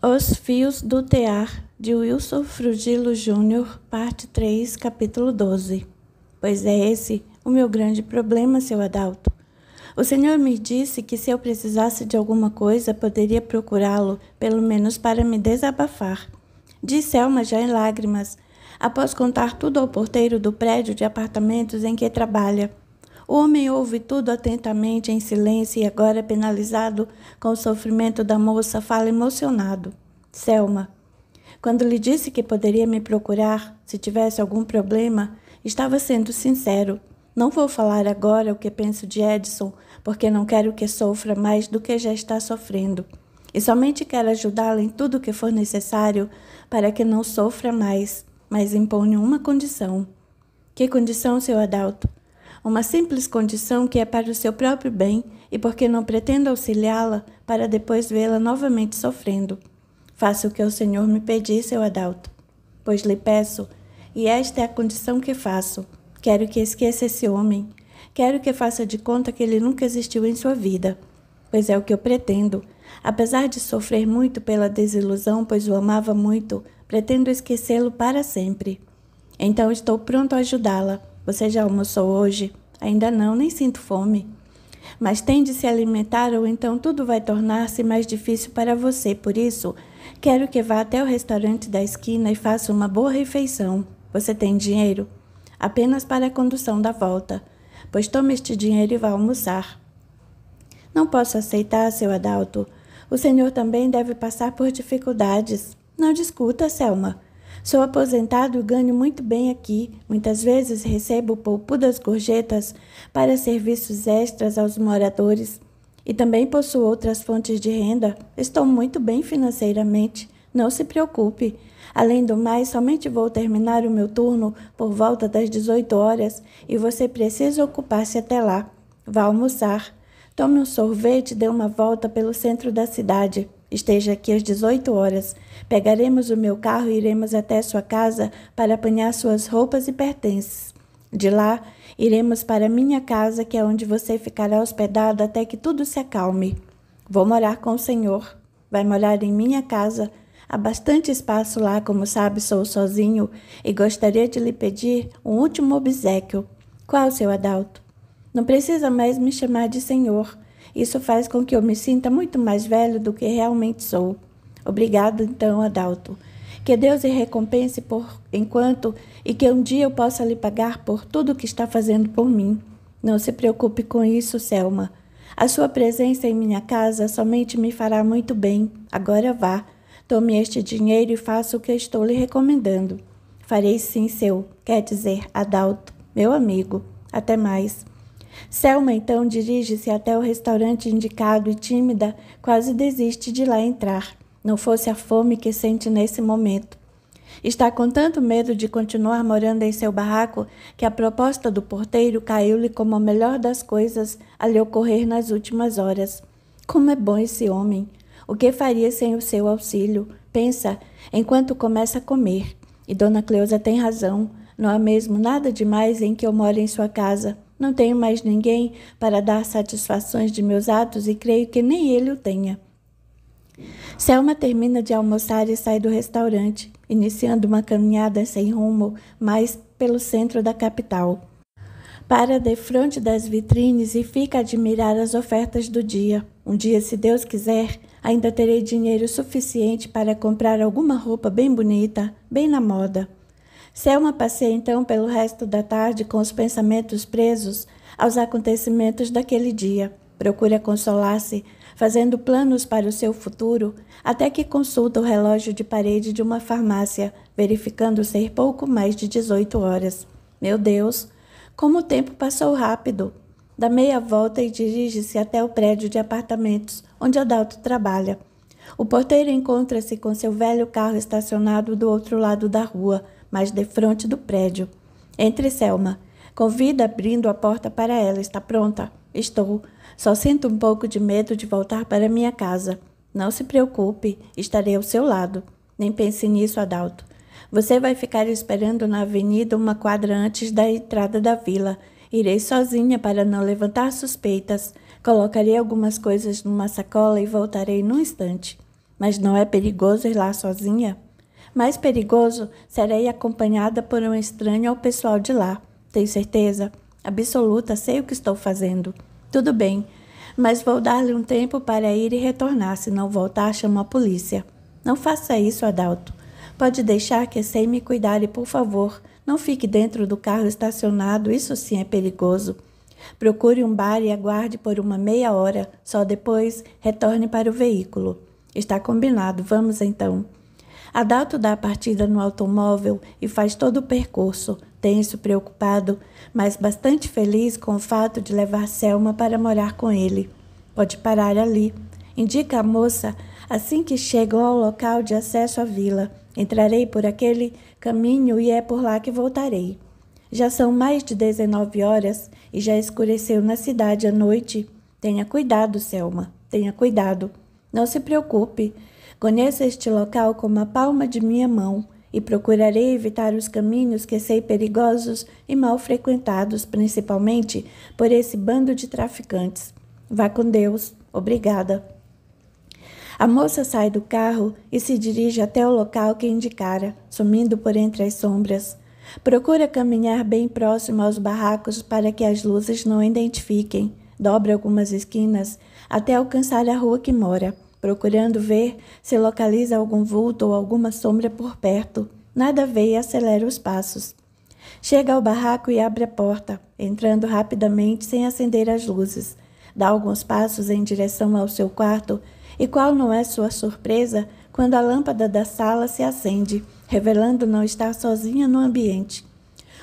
Os Fios do Tear, de Wilson Frugilo Jr., parte 3, capítulo 12. Pois é esse o meu grande problema, seu Adalto. O senhor me disse que se eu precisasse de alguma coisa, poderia procurá-lo, pelo menos para me desabafar. Disse Elma já em lágrimas, após contar tudo ao porteiro do prédio de apartamentos em que trabalha. O homem ouve tudo atentamente em silêncio e agora penalizado com o sofrimento da moça, fala emocionado. Selma, quando lhe disse que poderia me procurar se tivesse algum problema, estava sendo sincero. Não vou falar agora o que penso de Edson, porque não quero que sofra mais do que já está sofrendo. E somente quero ajudá-la em tudo o que for necessário para que não sofra mais, mas imponho uma condição. Que condição, seu Adalto? uma simples condição que é para o seu próprio bem e porque não pretendo auxiliá-la para depois vê-la novamente sofrendo. Faça o que o Senhor me pedir, seu Adalto. Pois lhe peço, e esta é a condição que faço. Quero que esqueça esse homem. Quero que faça de conta que ele nunca existiu em sua vida. Pois é o que eu pretendo. Apesar de sofrer muito pela desilusão, pois o amava muito, pretendo esquecê-lo para sempre. Então estou pronto a ajudá-la você já almoçou hoje? Ainda não, nem sinto fome. Mas tem de se alimentar ou então tudo vai tornar-se mais difícil para você. Por isso, quero que vá até o restaurante da esquina e faça uma boa refeição. Você tem dinheiro? Apenas para a condução da volta. Pois tome este dinheiro e vá almoçar. Não posso aceitar, seu Adalto. O senhor também deve passar por dificuldades. Não discuta, Selma. Sou aposentado e ganho muito bem aqui. Muitas vezes recebo poupudas gorjetas para serviços extras aos moradores. E também possuo outras fontes de renda. Estou muito bem financeiramente. Não se preocupe. Além do mais, somente vou terminar o meu turno por volta das 18 horas e você precisa ocupar-se até lá. Vá almoçar. Tome um sorvete e dê uma volta pelo centro da cidade. Esteja aqui às 18 horas. Pegaremos o meu carro e iremos até sua casa para apanhar suas roupas e pertences. De lá, iremos para minha casa, que é onde você ficará hospedado até que tudo se acalme. Vou morar com o Senhor. Vai morar em minha casa. Há bastante espaço lá, como sabe, sou sozinho e gostaria de lhe pedir um último obsequio. Qual, seu Adalto? Não precisa mais me chamar de senhor. Isso faz com que eu me sinta muito mais velho do que realmente sou. Obrigado, então, Adalto. Que Deus lhe recompense por enquanto e que um dia eu possa lhe pagar por tudo o que está fazendo por mim. Não se preocupe com isso, Selma. A sua presença em minha casa somente me fará muito bem. Agora vá. Tome este dinheiro e faça o que eu estou lhe recomendando. Farei sim, seu, quer dizer, Adalto, meu amigo. Até mais. Selma então dirige-se até o restaurante indicado e tímida, quase desiste de lá entrar não fosse a fome que sente nesse momento. Está com tanto medo de continuar morando em seu barraco que a proposta do porteiro caiu-lhe como a melhor das coisas a lhe ocorrer nas últimas horas. Como é bom esse homem! O que faria sem o seu auxílio? Pensa, enquanto começa a comer. E Dona Cleusa tem razão. Não há mesmo nada demais em que eu moro em sua casa. Não tenho mais ninguém para dar satisfações de meus atos e creio que nem ele o tenha. Selma termina de almoçar e sai do restaurante, iniciando uma caminhada sem rumo, mas pelo centro da capital. Para defronte das vitrines e fica a admirar as ofertas do dia. Um dia, se Deus quiser, ainda terei dinheiro suficiente para comprar alguma roupa bem bonita, bem na moda. Selma passeia então pelo resto da tarde com os pensamentos presos aos acontecimentos daquele dia. Procura consolar-se fazendo planos para o seu futuro, até que consulta o relógio de parede de uma farmácia, verificando ser pouco mais de 18 horas. Meu Deus, como o tempo passou rápido! Dá meia volta e dirige-se até o prédio de apartamentos onde Adalto trabalha. O porteiro encontra-se com seu velho carro estacionado do outro lado da rua, mas defronte do prédio. Entre Selma. Convida abrindo a porta para ela. Está pronta? Estou. Só sinto um pouco de medo de voltar para minha casa. Não se preocupe, estarei ao seu lado. Nem pense nisso, Adalto. Você vai ficar esperando na avenida uma quadra antes da entrada da vila. Irei sozinha para não levantar suspeitas. Colocarei algumas coisas numa sacola e voltarei num instante. Mas não é perigoso ir lá sozinha? Mais perigoso, serei acompanhada por um estranho ao pessoal de lá. Tenho certeza absoluta, sei o que estou fazendo. Tudo bem, mas vou dar-lhe um tempo para ir e retornar. Se não voltar, chamo a polícia. Não faça isso, Adalto. Pode deixar que sei me cuidar e, por favor, não fique dentro do carro estacionado. Isso sim é perigoso. Procure um bar e aguarde por uma meia hora. Só depois retorne para o veículo. Está combinado. Vamos então. A data da partida no automóvel e faz todo o percurso, tenso, preocupado, mas bastante feliz com o fato de levar Selma para morar com ele. Pode parar ali, indica a moça assim que chegam ao local de acesso à vila. Entrarei por aquele caminho e é por lá que voltarei. Já são mais de 19 horas e já escureceu na cidade à noite. Tenha cuidado, Selma, tenha cuidado. Não se preocupe, Conheço este local como a palma de minha mão e procurarei evitar os caminhos que sei perigosos e mal frequentados, principalmente por esse bando de traficantes. Vá com Deus. Obrigada. A moça sai do carro e se dirige até o local que indicara, sumindo por entre as sombras. Procura caminhar bem próximo aos barracos para que as luzes não identifiquem. Dobra algumas esquinas até alcançar a rua que mora. Procurando ver se localiza algum vulto ou alguma sombra por perto. Nada vê e acelera os passos. Chega ao barraco e abre a porta, entrando rapidamente sem acender as luzes. Dá alguns passos em direção ao seu quarto e qual não é sua surpresa quando a lâmpada da sala se acende, revelando não estar sozinha no ambiente.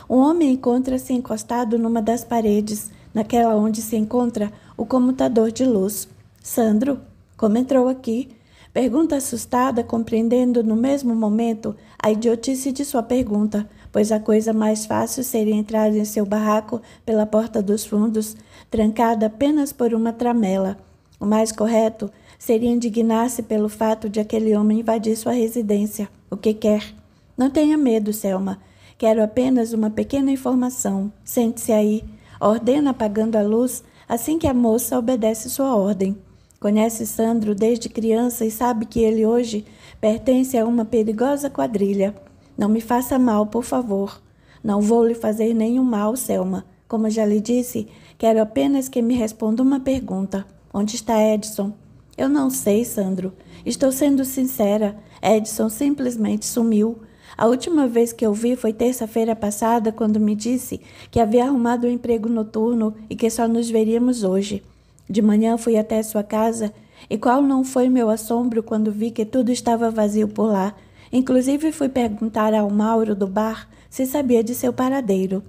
O homem encontra-se encostado numa das paredes, naquela onde se encontra o comutador de luz. Sandro, como entrou aqui? Pergunta assustada, compreendendo no mesmo momento a idiotice de sua pergunta, pois a coisa mais fácil seria entrar em seu barraco pela porta dos fundos, trancada apenas por uma tramela. O mais correto seria indignar-se pelo fato de aquele homem invadir sua residência, o que quer. Não tenha medo, Selma. Quero apenas uma pequena informação. Sente-se aí. Ordena apagando a luz assim que a moça obedece sua ordem. Conhece Sandro desde criança e sabe que ele hoje pertence a uma perigosa quadrilha. Não me faça mal, por favor. Não vou lhe fazer nenhum mal, Selma. Como já lhe disse, quero apenas que me responda uma pergunta. Onde está Edson? Eu não sei, Sandro. Estou sendo sincera. Edson simplesmente sumiu. A última vez que eu vi foi terça-feira passada, quando me disse que havia arrumado um emprego noturno e que só nos veríamos hoje. De manhã fui até sua casa e qual não foi meu assombro quando vi que tudo estava vazio por lá. Inclusive fui perguntar ao Mauro do bar se sabia de seu paradeiro.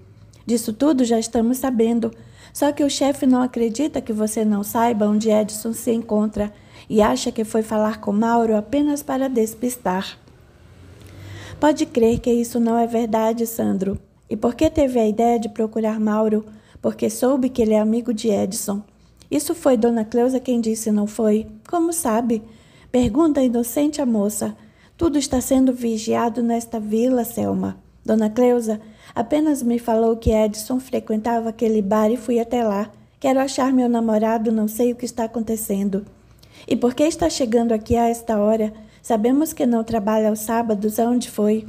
Disso tudo já estamos sabendo. Só que o chefe não acredita que você não saiba onde Edson se encontra e acha que foi falar com Mauro apenas para despistar. Pode crer que isso não é verdade, Sandro. E por que teve a ideia de procurar Mauro? Porque soube que ele é amigo de Edson. Isso foi Dona Cleusa quem disse, não foi? Como sabe? Pergunta inocente a moça. Tudo está sendo vigiado nesta vila, Selma. Dona Cleusa apenas me falou que Edson frequentava aquele bar e fui até lá. Quero achar meu namorado, não sei o que está acontecendo. E por que está chegando aqui a esta hora? Sabemos que não trabalha aos sábados, aonde foi?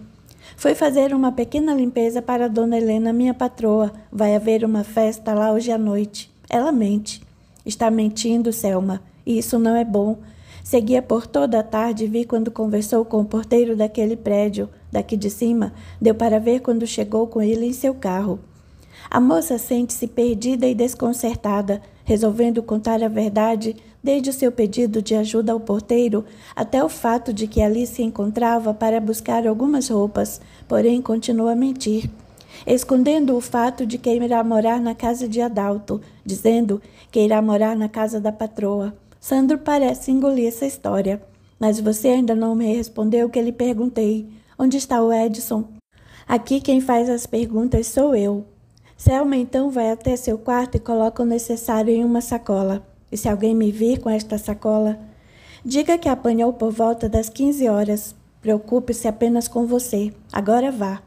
Foi fazer uma pequena limpeza para Dona Helena, minha patroa. Vai haver uma festa lá hoje à noite. Ela mente. Está mentindo, Selma. E isso não é bom. Seguia por toda a tarde e vi quando conversou com o porteiro daquele prédio, daqui de cima, deu para ver quando chegou com ele em seu carro. A moça sente-se perdida e desconcertada, resolvendo contar a verdade, desde o seu pedido de ajuda ao porteiro até o fato de que ali se encontrava para buscar algumas roupas, porém continua a mentir escondendo o fato de que irá morar na casa de Adalto, dizendo que irá morar na casa da patroa. Sandro parece engolir essa história. Mas você ainda não me respondeu o que lhe perguntei. Onde está o Edson? Aqui quem faz as perguntas sou eu. Selma então vai até seu quarto e coloca o necessário em uma sacola. E se alguém me vir com esta sacola, diga que apanhou por volta das 15 horas. Preocupe-se apenas com você. Agora vá.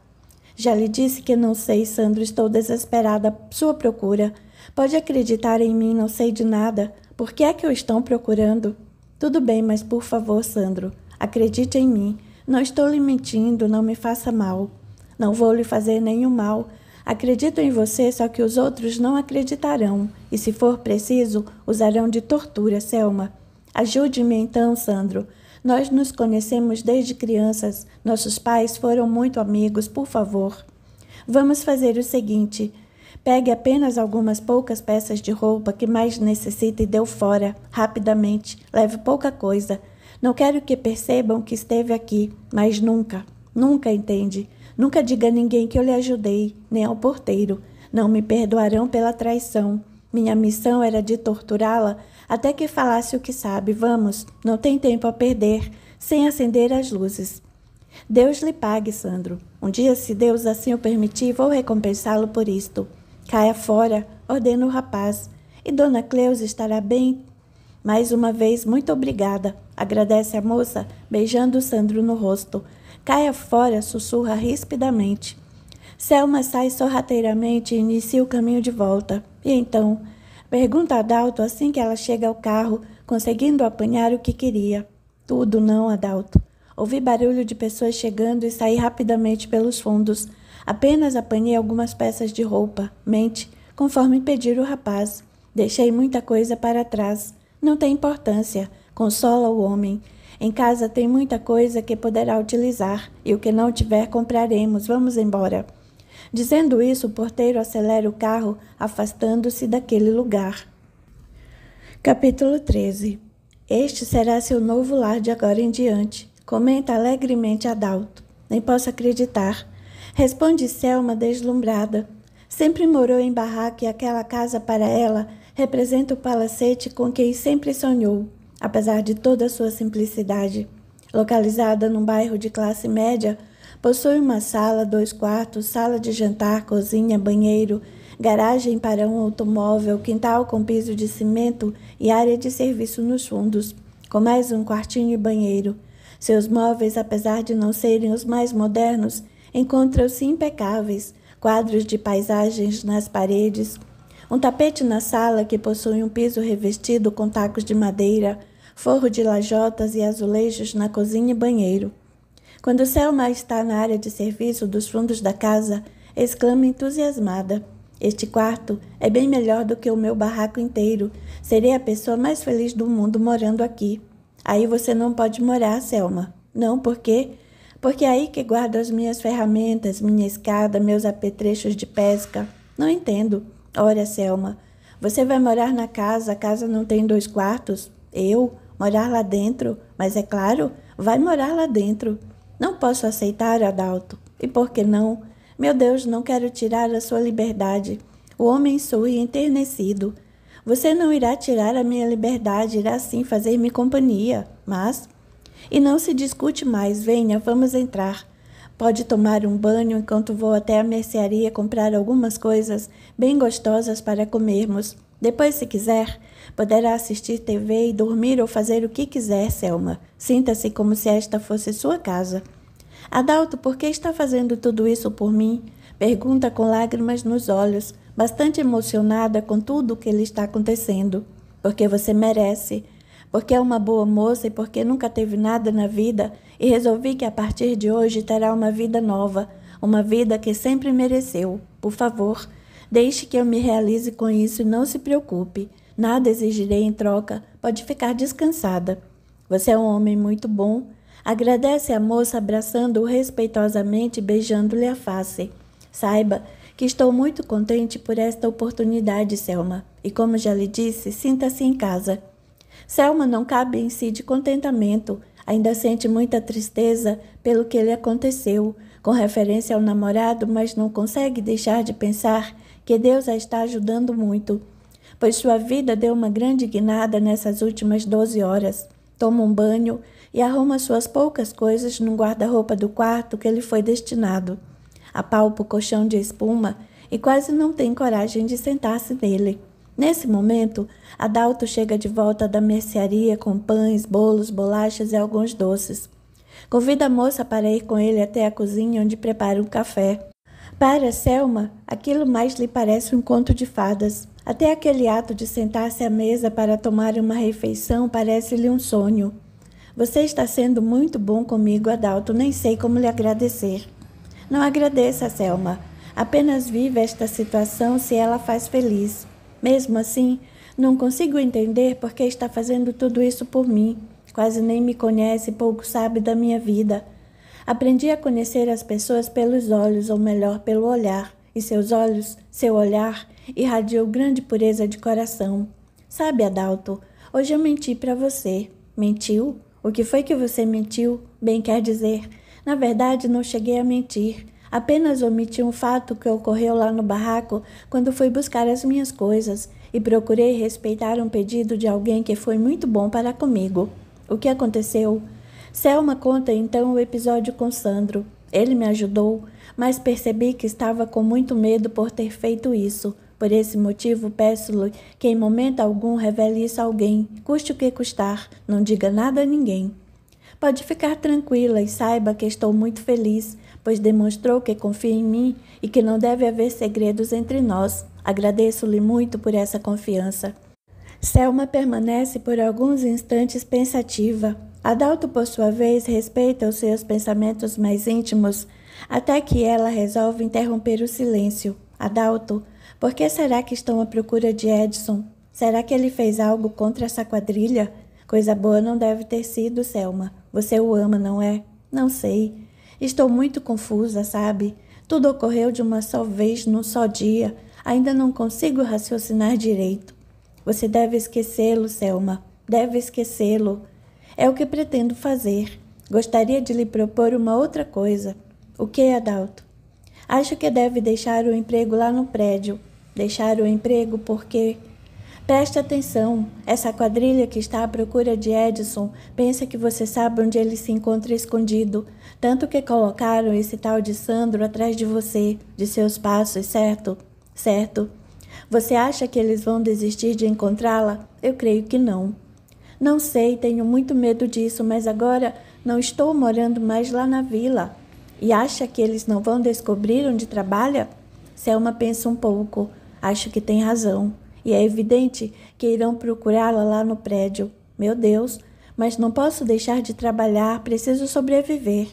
Já lhe disse que não sei, Sandro, estou desesperada à sua procura. Pode acreditar em mim, não sei de nada. Por que é que eu estão procurando? Tudo bem, mas por favor, Sandro, acredite em mim. Não estou lhe mentindo, não me faça mal. Não vou lhe fazer nenhum mal. Acredito em você, só que os outros não acreditarão. E se for preciso, usarão de tortura, Selma. Ajude-me então, Sandro. Nós nos conhecemos desde crianças. Nossos pais foram muito amigos, por favor. Vamos fazer o seguinte: Pegue apenas algumas poucas peças de roupa que mais necessita e deu fora, rapidamente. Leve pouca coisa. Não quero que percebam que esteve aqui, mas nunca, nunca entende. Nunca diga a ninguém que eu lhe ajudei, nem ao porteiro. Não me perdoarão pela traição. Minha missão era de torturá-la até que falasse o que sabe. Vamos, não tem tempo a perder, sem acender as luzes. Deus lhe pague, Sandro. Um dia, se Deus assim o permitir, vou recompensá-lo por isto. Caia fora, ordena o rapaz. E Dona Cleusa estará bem? Mais uma vez, muito obrigada, agradece a moça, beijando Sandro no rosto. Caia fora, sussurra rispidamente. Selma sai sorrateiramente e inicia o caminho de volta. E então? Pergunta a assim que ela chega ao carro, conseguindo apanhar o que queria. Tudo não, Adalto. Ouvi barulho de pessoas chegando e saí rapidamente pelos fundos. Apenas apanhei algumas peças de roupa, mente, conforme pedir o rapaz. Deixei muita coisa para trás. Não tem importância, consola o homem. Em casa tem muita coisa que poderá utilizar, e o que não tiver compraremos, vamos embora. Dizendo isso, o porteiro acelera o carro, afastando-se daquele lugar. Capítulo 13 Este será seu novo lar de agora em diante, comenta alegremente Adalto. Nem posso acreditar. Responde Selma deslumbrada. Sempre morou em barraca e aquela casa para ela representa o palacete com quem sempre sonhou, apesar de toda a sua simplicidade. Localizada num bairro de classe média, possui uma sala, dois quartos, sala de jantar, cozinha, banheiro, garagem para um automóvel, quintal com piso de cimento e área de serviço nos fundos, com mais um quartinho e banheiro. Seus móveis, apesar de não serem os mais modernos, encontram-se impecáveis quadros de paisagens nas paredes, um tapete na sala que possui um piso revestido com tacos de madeira, forro de lajotas e azulejos na cozinha e banheiro. Quando Selma está na área de serviço dos fundos da casa, exclama entusiasmada: Este quarto é bem melhor do que o meu barraco inteiro. Serei a pessoa mais feliz do mundo morando aqui. Aí você não pode morar, Selma. Não, porque." quê? porque é aí que guardo as minhas ferramentas, minha escada, meus apetrechos de pesca. Não entendo. Olha, Selma, você vai morar na casa, a casa não tem dois quartos? Eu? Morar lá dentro? Mas é claro, vai morar lá dentro. Não posso aceitar, Adalto. E por que não? Meu Deus, não quero tirar a sua liberdade. O homem sorri enternecido. Você não irá tirar a minha liberdade, irá sim fazer-me companhia. Mas e não se discute mais, venha, vamos entrar. Pode tomar um banho enquanto vou até a mercearia comprar algumas coisas bem gostosas para comermos. Depois, se quiser, poderá assistir TV e dormir ou fazer o que quiser, Selma. Sinta-se como se esta fosse sua casa. Adalto, por que está fazendo tudo isso por mim? Pergunta com lágrimas nos olhos, bastante emocionada com tudo o que lhe está acontecendo. Porque você merece porque é uma boa moça e porque nunca teve nada na vida, e resolvi que a partir de hoje terá uma vida nova, uma vida que sempre mereceu. Por favor, deixe que eu me realize com isso e não se preocupe. Nada exigirei em troca, pode ficar descansada. Você é um homem muito bom. Agradece a moça abraçando-o respeitosamente e beijando-lhe a face. Saiba que estou muito contente por esta oportunidade, Selma, e como já lhe disse, sinta-se em casa. Selma não cabe em si de contentamento, ainda sente muita tristeza pelo que lhe aconteceu, com referência ao namorado, mas não consegue deixar de pensar que Deus a está ajudando muito, pois sua vida deu uma grande guinada nessas últimas 12 horas. Toma um banho e arruma suas poucas coisas num guarda-roupa do quarto que lhe foi destinado. Apalpa o colchão de espuma e quase não tem coragem de sentar-se nele. Nesse momento, Adalto chega de volta da mercearia com pães, bolos, bolachas e alguns doces. Convida a moça para ir com ele até a cozinha onde prepara um café. Para Selma, aquilo mais lhe parece um conto de fadas. Até aquele ato de sentar-se à mesa para tomar uma refeição parece-lhe um sonho. Você está sendo muito bom comigo, Adalto, nem sei como lhe agradecer. Não agradeça, Selma. Apenas vive esta situação se ela faz feliz. Mesmo assim, não consigo entender por que está fazendo tudo isso por mim. Quase nem me conhece, pouco sabe da minha vida. Aprendi a conhecer as pessoas pelos olhos, ou melhor, pelo olhar. E seus olhos, seu olhar, irradiou grande pureza de coração. Sabe, Adalto, hoje eu menti para você. Mentiu? O que foi que você mentiu? Bem quer dizer, na verdade, não cheguei a mentir. Apenas omiti um fato que ocorreu lá no barraco quando fui buscar as minhas coisas e procurei respeitar um pedido de alguém que foi muito bom para comigo. O que aconteceu? Selma conta então o episódio com Sandro. Ele me ajudou, mas percebi que estava com muito medo por ter feito isso. Por esse motivo, peço-lhe que em momento algum revele isso a alguém, custe o que custar, não diga nada a ninguém. Pode ficar tranquila e saiba que estou muito feliz pois demonstrou que confia em mim e que não deve haver segredos entre nós. Agradeço-lhe muito por essa confiança. Selma permanece por alguns instantes pensativa. Adalto, por sua vez, respeita os seus pensamentos mais íntimos, até que ela resolve interromper o silêncio. Adalto, por que será que estão à procura de Edson? Será que ele fez algo contra essa quadrilha? Coisa boa não deve ter sido, Selma. Você o ama, não é? Não sei. Estou muito confusa, sabe? Tudo ocorreu de uma só vez, num só dia. Ainda não consigo raciocinar direito. Você deve esquecê-lo, Selma. Deve esquecê-lo. É o que pretendo fazer. Gostaria de lhe propor uma outra coisa. O que, Adalto? Acho que deve deixar o emprego lá no prédio. Deixar o emprego porque. Preste atenção, essa quadrilha que está à procura de Edson pensa que você sabe onde ele se encontra escondido, tanto que colocaram esse tal de Sandro atrás de você, de seus passos, certo? Certo? Você acha que eles vão desistir de encontrá-la? Eu creio que não. Não sei, tenho muito medo disso, mas agora não estou morando mais lá na vila. E acha que eles não vão descobrir onde trabalha? Selma pensa um pouco. Acho que tem razão. E é evidente que irão procurá-la lá no prédio. Meu Deus, mas não posso deixar de trabalhar, preciso sobreviver.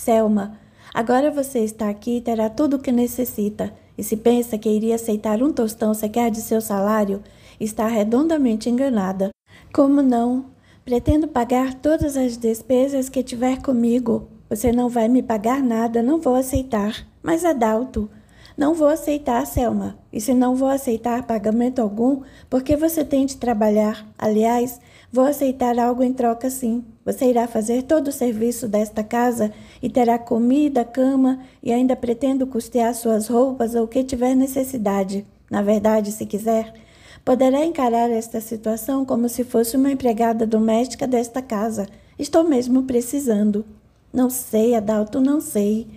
Selma, agora você está aqui e terá tudo o que necessita. E se pensa que iria aceitar um tostão sequer de seu salário, está redondamente enganada. Como não? Pretendo pagar todas as despesas que tiver comigo. Você não vai me pagar nada, não vou aceitar. Mas Adalto, não vou aceitar, Selma. E se não vou aceitar pagamento algum, porque você tem de trabalhar. Aliás, Vou aceitar algo em troca, sim. Você irá fazer todo o serviço desta casa e terá comida, cama e ainda pretendo custear suas roupas ou o que tiver necessidade. Na verdade, se quiser, poderá encarar esta situação como se fosse uma empregada doméstica desta casa. Estou mesmo precisando. Não sei, Adalto, não sei.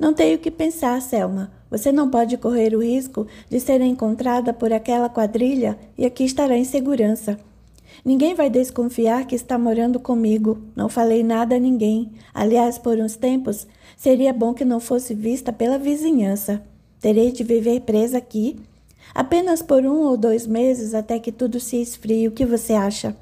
Não tenho o que pensar, Selma. Você não pode correr o risco de ser encontrada por aquela quadrilha e aqui estará em segurança. Ninguém vai desconfiar que está morando comigo. Não falei nada a ninguém. Aliás, por uns tempos, seria bom que não fosse vista pela vizinhança. Terei de viver presa aqui. Apenas por um ou dois meses até que tudo se esfrie. O que você acha?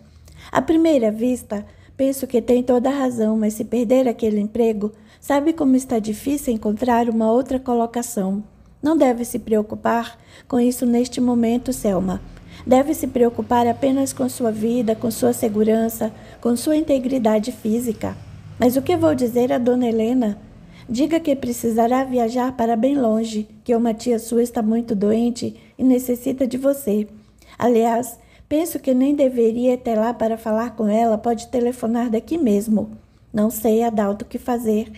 À primeira vista, penso que tem toda a razão, mas se perder aquele emprego, sabe como está difícil encontrar uma outra colocação. Não deve se preocupar com isso neste momento, Selma deve se preocupar apenas com sua vida, com sua segurança, com sua integridade física. Mas o que vou dizer a Dona Helena? Diga que precisará viajar para bem longe, que uma tia sua está muito doente e necessita de você. Aliás, penso que nem deveria ter lá para falar com ela, pode telefonar daqui mesmo. Não sei, Adalto, o que fazer.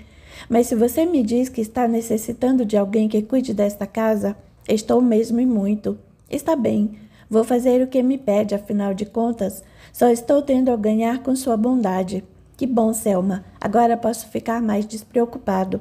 Mas se você me diz que está necessitando de alguém que cuide desta casa, estou mesmo e muito. Está bem, Vou fazer o que me pede, afinal de contas, só estou tendo a ganhar com sua bondade. Que bom, Selma, agora posso ficar mais despreocupado.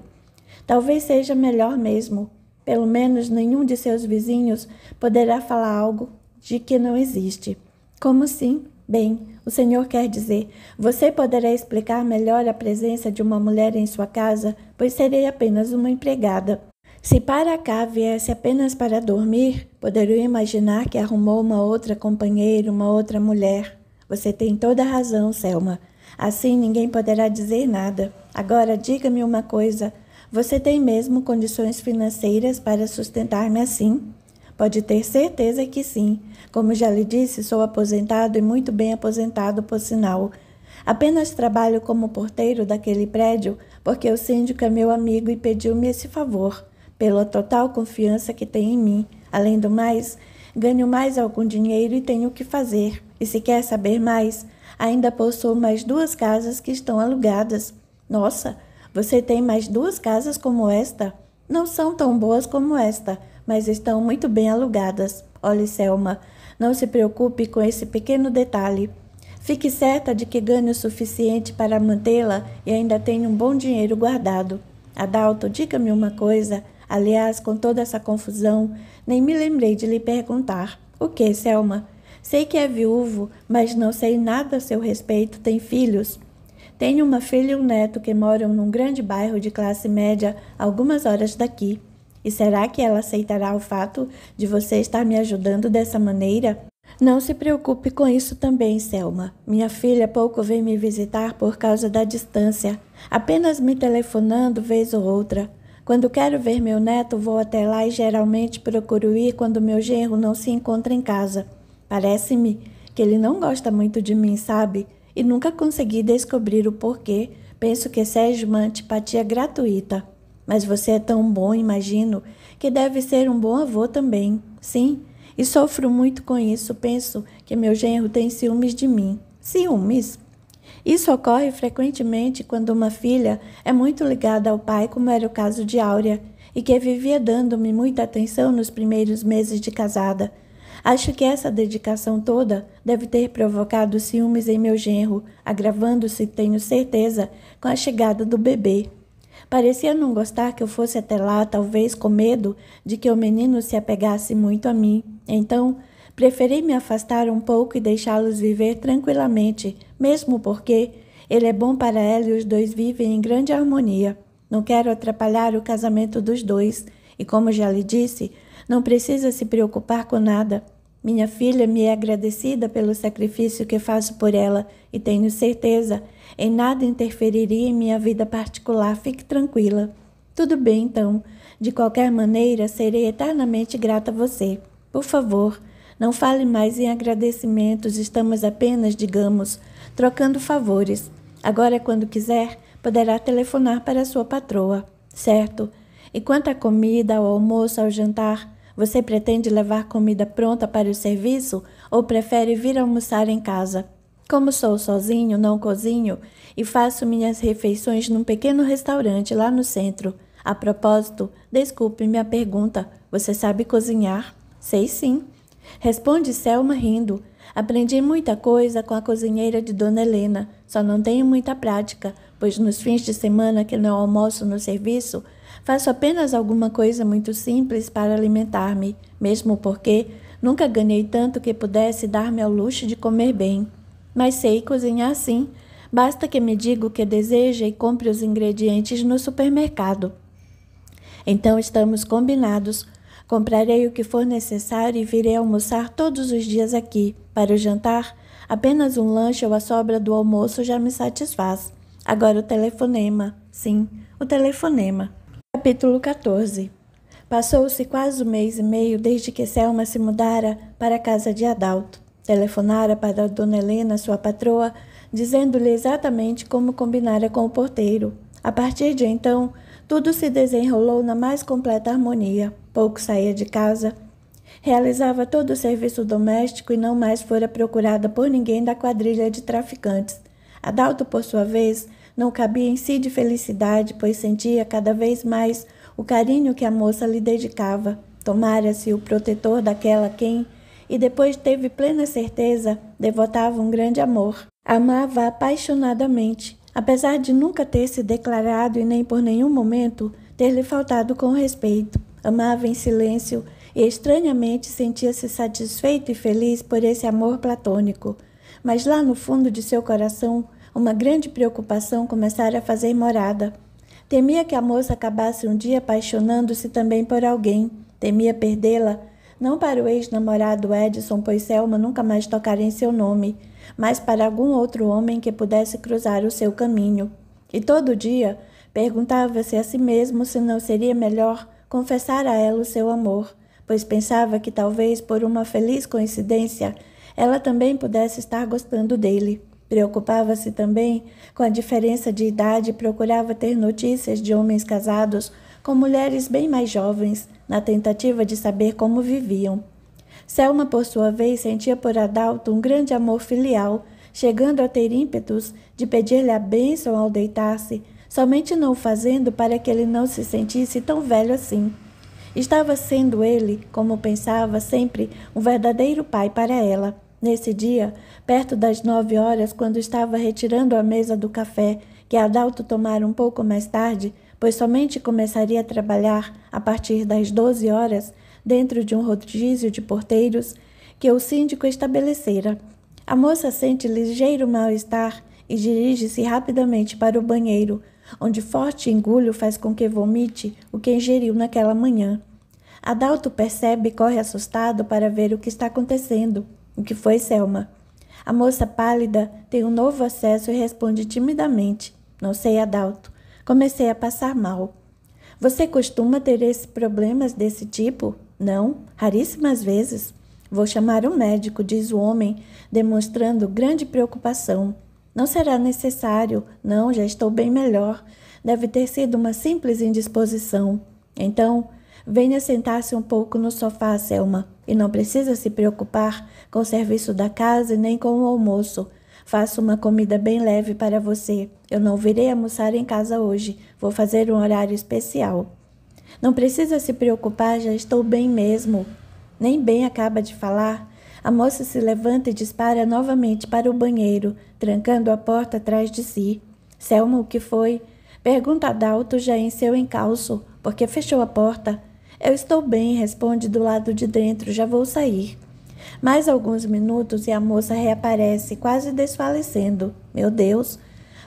Talvez seja melhor mesmo. Pelo menos nenhum de seus vizinhos poderá falar algo de que não existe. Como sim? Bem, o Senhor quer dizer: você poderá explicar melhor a presença de uma mulher em sua casa, pois serei apenas uma empregada. Se para cá viesse apenas para dormir, poderia imaginar que arrumou uma outra companheira, uma outra mulher. Você tem toda a razão, Selma. Assim ninguém poderá dizer nada. Agora diga-me uma coisa: você tem mesmo condições financeiras para sustentar-me assim? Pode ter certeza que sim. Como já lhe disse, sou aposentado e muito bem aposentado, por sinal. Apenas trabalho como porteiro daquele prédio porque o síndico é meu amigo e pediu-me esse favor pela total confiança que tem em mim. Além do mais, ganho mais algum dinheiro e tenho o que fazer. E se quer saber mais, ainda possuo mais duas casas que estão alugadas. Nossa, você tem mais duas casas como esta? Não são tão boas como esta, mas estão muito bem alugadas. Olhe, Selma, não se preocupe com esse pequeno detalhe. Fique certa de que ganho o suficiente para mantê-la e ainda tenho um bom dinheiro guardado. Adalto, diga-me uma coisa: Aliás, com toda essa confusão, nem me lembrei de lhe perguntar: O que, Selma? Sei que é viúvo, mas não sei nada a seu respeito. Tem filhos? Tenho uma filha e um neto que moram num grande bairro de classe média, algumas horas daqui. E será que ela aceitará o fato de você estar me ajudando dessa maneira? Não se preocupe com isso também, Selma. Minha filha pouco vem me visitar por causa da distância, apenas me telefonando vez ou outra. Quando quero ver meu neto, vou até lá e geralmente procuro ir quando meu genro não se encontra em casa. Parece-me que ele não gosta muito de mim, sabe? E nunca consegui descobrir o porquê. Penso que seja é uma antipatia gratuita. Mas você é tão bom, imagino, que deve ser um bom avô também. Sim, e sofro muito com isso. Penso que meu genro tem ciúmes de mim. Ciúmes? Isso ocorre frequentemente quando uma filha é muito ligada ao pai, como era o caso de Áurea, e que vivia dando-me muita atenção nos primeiros meses de casada. Acho que essa dedicação toda deve ter provocado ciúmes em meu genro, agravando-se, tenho certeza, com a chegada do bebê. Parecia não gostar que eu fosse até lá, talvez com medo de que o menino se apegasse muito a mim. Então, preferi me afastar um pouco e deixá-los viver tranquilamente mesmo porque ele é bom para ela e os dois vivem em grande harmonia. Não quero atrapalhar o casamento dos dois e, como já lhe disse, não precisa se preocupar com nada. Minha filha me é agradecida pelo sacrifício que faço por ela e tenho certeza em nada interferiria em minha vida particular. Fique tranquila. Tudo bem, então. De qualquer maneira, serei eternamente grata a você. Por favor, não fale mais em agradecimentos, estamos apenas, digamos, trocando favores. Agora, quando quiser, poderá telefonar para sua patroa, certo? E quanto à comida, ao almoço, ao jantar, você pretende levar comida pronta para o serviço ou prefere vir almoçar em casa? Como sou sozinho, não cozinho e faço minhas refeições num pequeno restaurante lá no centro. A propósito, desculpe minha pergunta: você sabe cozinhar? Sei sim. Responde Selma rindo Aprendi muita coisa com a cozinheira de Dona Helena, só não tenho muita prática, pois nos fins de semana que não almoço no serviço, faço apenas alguma coisa muito simples para alimentar-me, mesmo porque nunca ganhei tanto que pudesse dar-me ao luxo de comer bem. Mas sei cozinhar sim, basta que me diga o que deseja e compre os ingredientes no supermercado. Então estamos combinados. Comprarei o que for necessário e virei almoçar todos os dias aqui. Para o jantar, apenas um lanche ou a sobra do almoço já me satisfaz. Agora o telefonema. Sim, o telefonema. Capítulo 14 Passou-se quase um mês e meio desde que Selma se mudara para a casa de Adalto. Telefonara para Dona Helena, sua patroa, dizendo-lhe exatamente como combinara com o porteiro. A partir de então, tudo se desenrolou na mais completa harmonia. Pouco saía de casa, realizava todo o serviço doméstico e não mais fora procurada por ninguém da quadrilha de traficantes. Adalto, por sua vez, não cabia em si de felicidade, pois sentia cada vez mais o carinho que a moça lhe dedicava. Tomara-se o protetor daquela quem, e depois teve plena certeza, devotava um grande amor. Amava apaixonadamente, apesar de nunca ter se declarado e nem por nenhum momento ter lhe faltado com respeito. Amava em silêncio e estranhamente sentia-se satisfeito e feliz por esse amor platônico. Mas lá no fundo de seu coração, uma grande preocupação começara a fazer morada. Temia que a moça acabasse um dia apaixonando-se também por alguém. Temia perdê-la, não para o ex-namorado Edson, pois Selma nunca mais tocara em seu nome mas para algum outro homem que pudesse cruzar o seu caminho. E todo dia perguntava-se a si mesmo se não seria melhor confessar a ela o seu amor, pois pensava que talvez por uma feliz coincidência ela também pudesse estar gostando dele. Preocupava-se também com a diferença de idade e procurava ter notícias de homens casados com mulheres bem mais jovens, na tentativa de saber como viviam. Selma, por sua vez, sentia por Adalto um grande amor filial, chegando a ter ímpetos de pedir-lhe a bênção ao deitar-se, somente não o fazendo para que ele não se sentisse tão velho assim. Estava sendo ele, como pensava sempre, um verdadeiro pai para ela. Nesse dia, perto das nove horas, quando estava retirando a mesa do café, que Adalto tomara um pouco mais tarde, pois somente começaria a trabalhar a partir das doze horas, dentro de um rodízio de porteiros que o síndico estabelecera. A moça sente ligeiro mal-estar e dirige-se rapidamente para o banheiro, onde forte engulho faz com que vomite o que ingeriu naquela manhã. Adalto percebe e corre assustado para ver o que está acontecendo, o que foi Selma. A moça pálida tem um novo acesso e responde timidamente: Não sei, Adalto. Comecei a passar mal. Você costuma ter esses problemas desse tipo? Não, raríssimas vezes. Vou chamar um médico, diz o homem, demonstrando grande preocupação. Não será necessário. Não, já estou bem melhor. Deve ter sido uma simples indisposição. Então, venha sentar-se um pouco no sofá, Selma, e não precisa se preocupar com o serviço da casa e nem com o almoço. Faço uma comida bem leve para você. Eu não virei almoçar em casa hoje. Vou fazer um horário especial. Não precisa se preocupar, já estou bem mesmo. Nem bem acaba de falar. A moça se levanta e dispara novamente para o banheiro, trancando a porta atrás de si. Selma, o que foi? Pergunta Adalto já em seu encalço, porque fechou a porta. Eu estou bem, responde do lado de dentro, já vou sair. Mais alguns minutos e a moça reaparece, quase desfalecendo. Meu Deus,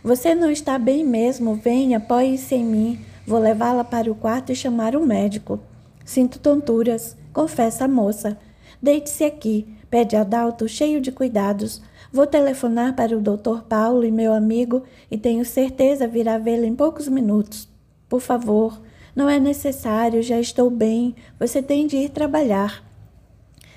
você não está bem mesmo, venha, apoie-se em mim. Vou levá-la para o quarto e chamar um médico. Sinto tonturas, confessa a moça. Deite-se aqui, pede Adalto, cheio de cuidados. Vou telefonar para o Dr. Paulo e meu amigo e tenho certeza virá vê-lo em poucos minutos. Por favor, não é necessário, já estou bem. Você tem de ir trabalhar.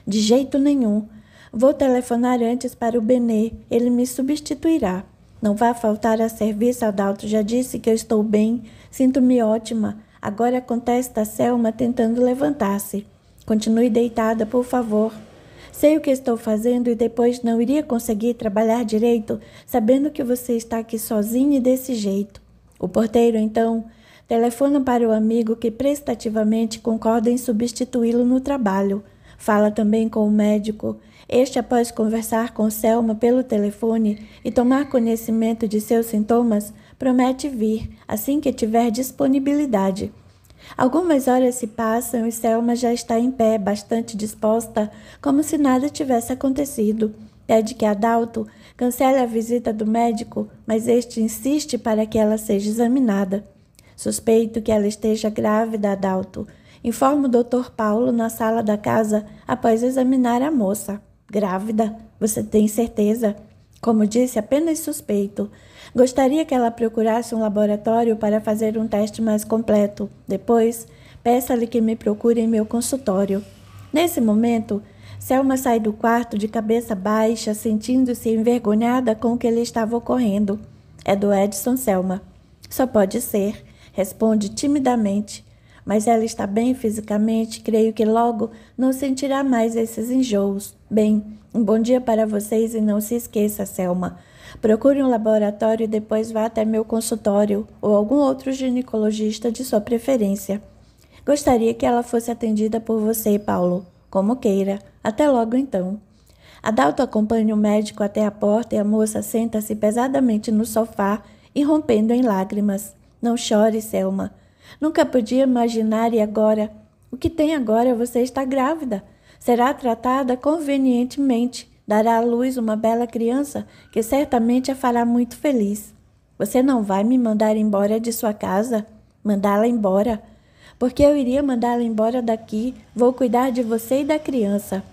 De jeito nenhum. Vou telefonar antes para o Benê, ele me substituirá. Não vá faltar a serviço, Adalto. Já disse que eu estou bem. Sinto-me ótima. Agora contesta a Selma, tentando levantar-se. Continue deitada, por favor. Sei o que estou fazendo e depois não iria conseguir trabalhar direito, sabendo que você está aqui sozinha e desse jeito. O porteiro, então, telefona para o amigo que prestativamente concorda em substituí-lo no trabalho. Fala também com o médico este, após conversar com Selma pelo telefone e tomar conhecimento de seus sintomas, promete vir assim que tiver disponibilidade. Algumas horas se passam e Selma já está em pé, bastante disposta, como se nada tivesse acontecido. Pede que Adalto cancele a visita do médico, mas este insiste para que ela seja examinada. Suspeito que ela esteja grávida, Adalto. Informa o Dr. Paulo na sala da casa após examinar a moça. Grávida? Você tem certeza? Como disse, apenas suspeito. Gostaria que ela procurasse um laboratório para fazer um teste mais completo. Depois, peça-lhe que me procure em meu consultório. Nesse momento, Selma sai do quarto de cabeça baixa, sentindo-se envergonhada com o que lhe estava ocorrendo. É do Edson Selma. Só pode ser, responde timidamente mas ela está bem fisicamente, creio que logo não sentirá mais esses enjoos. Bem, um bom dia para vocês e não se esqueça, Selma. Procure um laboratório e depois vá até meu consultório ou algum outro ginecologista de sua preferência. Gostaria que ela fosse atendida por você, Paulo. Como queira. Até logo então. Adalto acompanha o médico até a porta e a moça senta-se pesadamente no sofá, irrompendo em lágrimas. Não chore, Selma. Nunca podia imaginar e agora. O que tem agora? É você está grávida. Será tratada convenientemente. Dará à luz uma bela criança que certamente a fará muito feliz. Você não vai me mandar embora de sua casa? Mandá-la embora? Porque eu iria mandá-la embora daqui. Vou cuidar de você e da criança.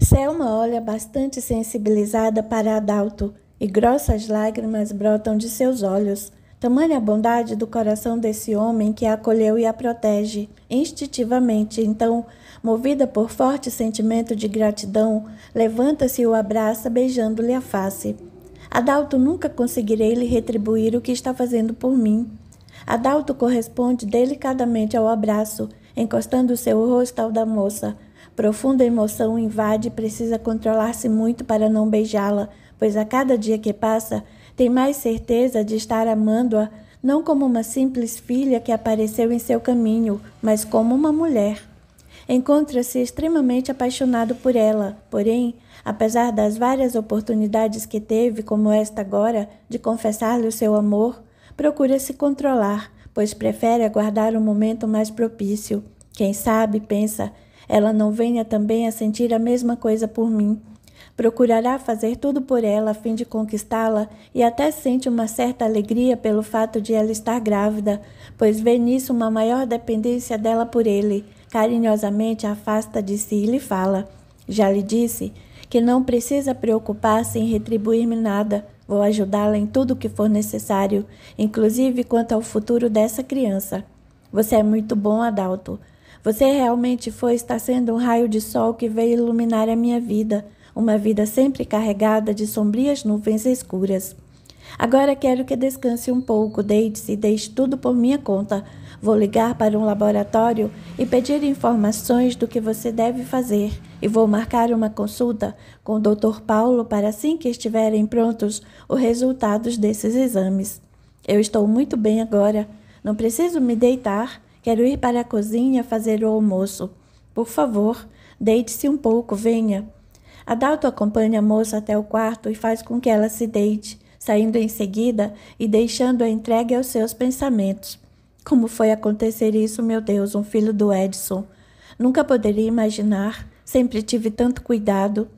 Selma olha bastante sensibilizada para Adalto e grossas lágrimas brotam de seus olhos. Tamanha a bondade do coração desse homem que a acolheu e a protege instintivamente. Então, movida por forte sentimento de gratidão, levanta-se e o abraça, beijando-lhe a face. Adalto, nunca conseguirei lhe retribuir o que está fazendo por mim. Adalto corresponde delicadamente ao abraço, encostando seu rosto ao da moça. Profunda emoção invade e precisa controlar-se muito para não beijá-la, pois a cada dia que passa, tem mais certeza de estar amando-a não como uma simples filha que apareceu em seu caminho, mas como uma mulher. Encontra-se extremamente apaixonado por ela, porém, apesar das várias oportunidades que teve, como esta agora, de confessar-lhe o seu amor, procura se controlar, pois prefere aguardar um momento mais propício. Quem sabe, pensa, ela não venha também a sentir a mesma coisa por mim. Procurará fazer tudo por ela a fim de conquistá-la e até sente uma certa alegria pelo fato de ela estar grávida, pois vê nisso uma maior dependência dela por ele. Carinhosamente afasta de si e lhe fala: Já lhe disse que não precisa preocupar-se em retribuir-me nada. Vou ajudá-la em tudo o que for necessário, inclusive quanto ao futuro dessa criança. Você é muito bom, Adalto. Você realmente foi estar sendo um raio de sol que veio iluminar a minha vida uma vida sempre carregada de sombrias nuvens escuras. Agora quero que descanse um pouco, deite-se e deixe tudo por minha conta. Vou ligar para um laboratório e pedir informações do que você deve fazer. E vou marcar uma consulta com o Dr. Paulo para assim que estiverem prontos os resultados desses exames. Eu estou muito bem agora. Não preciso me deitar. Quero ir para a cozinha fazer o almoço. Por favor, deite-se um pouco, venha. Adalto acompanha a moça até o quarto e faz com que ela se deite, saindo em seguida e deixando-a entregue aos seus pensamentos. Como foi acontecer isso, meu Deus, um filho do Edson? Nunca poderia imaginar, sempre tive tanto cuidado.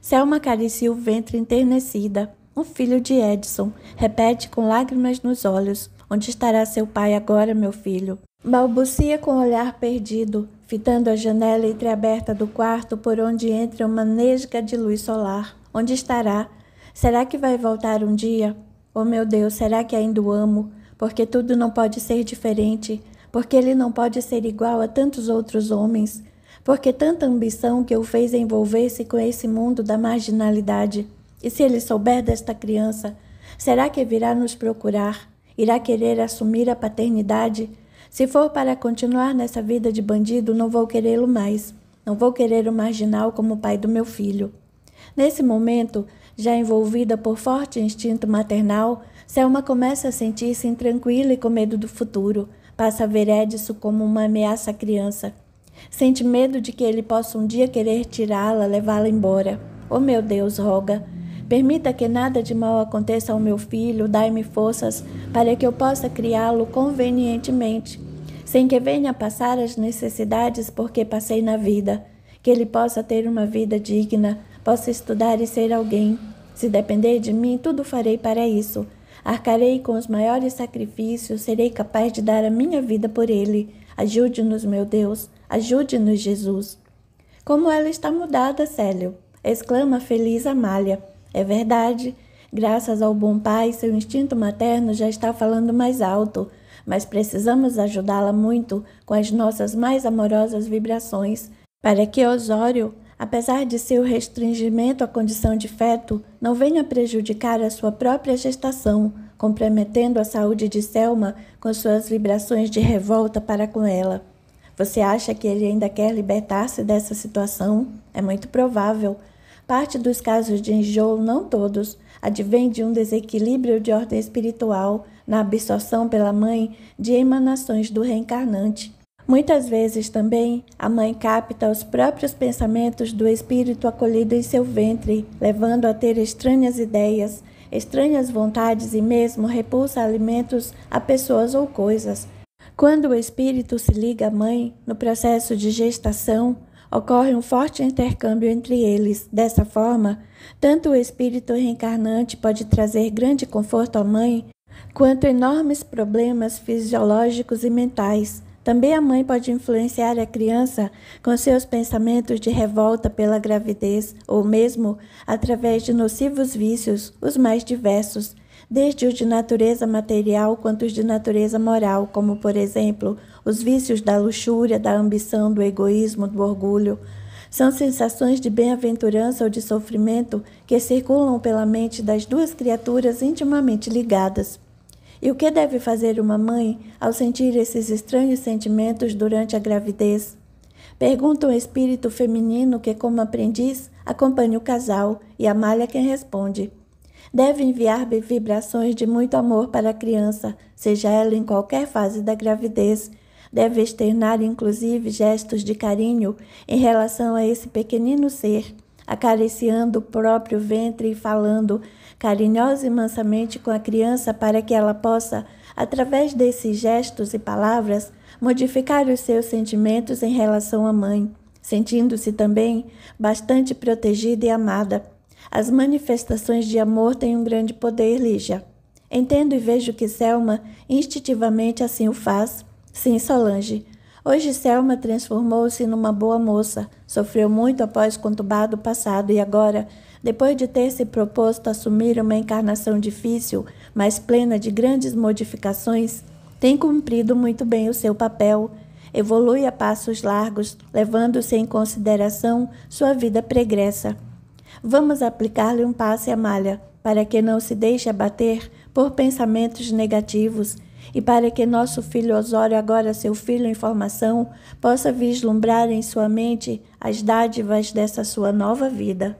Selma acaricia o ventre enternecida. Um filho de Edson, repete com lágrimas nos olhos: Onde estará seu pai agora, meu filho? Balbucia com o olhar perdido, fitando a janela entreaberta do quarto por onde entra uma nesga de luz solar. Onde estará? Será que vai voltar um dia? Oh meu Deus, será que ainda o amo? Porque tudo não pode ser diferente, porque ele não pode ser igual a tantos outros homens, porque tanta ambição que o fez envolver-se com esse mundo da marginalidade. E se ele souber desta criança, será que virá nos procurar? Irá querer assumir a paternidade? Se for para continuar nessa vida de bandido, não vou querê-lo mais. Não vou querer o marginal como pai do meu filho. Nesse momento, já envolvida por forte instinto maternal, Selma começa a sentir-se intranquila e com medo do futuro. Passa a ver Edson como uma ameaça à criança. Sente medo de que ele possa um dia querer tirá-la, levá-la embora. Oh meu Deus, roga. Permita que nada de mal aconteça ao meu filho, dai-me forças para que eu possa criá-lo convenientemente, sem que venha passar as necessidades porque passei na vida. Que ele possa ter uma vida digna, possa estudar e ser alguém. Se depender de mim, tudo farei para isso. Arcarei com os maiores sacrifícios, serei capaz de dar a minha vida por ele. Ajude-nos, meu Deus, ajude-nos, Jesus. Como ela está mudada, Célio! exclama feliz Amália. É verdade. Graças ao bom pai, seu instinto materno já está falando mais alto, mas precisamos ajudá-la muito com as nossas mais amorosas vibrações, para que Osório, apesar de seu restringimento à condição de feto, não venha prejudicar a sua própria gestação, comprometendo a saúde de Selma com suas vibrações de revolta para com ela. Você acha que ele ainda quer libertar-se dessa situação? É muito provável Parte dos casos de enjoo, não todos, advém de um desequilíbrio de ordem espiritual na absorção pela mãe de emanações do reencarnante. Muitas vezes também a mãe capta os próprios pensamentos do espírito acolhido em seu ventre, levando a ter estranhas ideias, estranhas vontades e mesmo repulsa alimentos a pessoas ou coisas. Quando o espírito se liga à mãe no processo de gestação, Ocorre um forte intercâmbio entre eles. Dessa forma, tanto o espírito reencarnante pode trazer grande conforto à mãe, quanto enormes problemas fisiológicos e mentais. Também a mãe pode influenciar a criança com seus pensamentos de revolta pela gravidez ou mesmo através de nocivos vícios, os mais diversos desde os de natureza material quanto os de natureza moral, como, por exemplo, os vícios da luxúria, da ambição, do egoísmo, do orgulho. São sensações de bem-aventurança ou de sofrimento que circulam pela mente das duas criaturas intimamente ligadas. E o que deve fazer uma mãe ao sentir esses estranhos sentimentos durante a gravidez? Pergunta um espírito feminino que, como aprendiz, acompanha o casal e a malha quem responde. Deve enviar vibrações de muito amor para a criança, seja ela em qualquer fase da gravidez. Deve externar, inclusive, gestos de carinho em relação a esse pequenino ser, acariciando o próprio ventre e falando carinhosa e mansamente com a criança para que ela possa, através desses gestos e palavras, modificar os seus sentimentos em relação à mãe, sentindo-se também bastante protegida e amada. As manifestações de amor têm um grande poder, Lígia. Entendo e vejo que Selma instintivamente assim o faz. Sim, Solange. Hoje Selma transformou-se numa boa moça, sofreu muito após conturbado passado e agora, depois de ter se proposto assumir uma encarnação difícil, mas plena de grandes modificações, tem cumprido muito bem o seu papel. Evolui a passos largos, levando-se em consideração sua vida pregressa Vamos aplicar-lhe um passe à malha, para que não se deixe abater por pensamentos negativos e para que nosso filho Osório, agora seu filho em formação, possa vislumbrar em sua mente as dádivas dessa sua nova vida.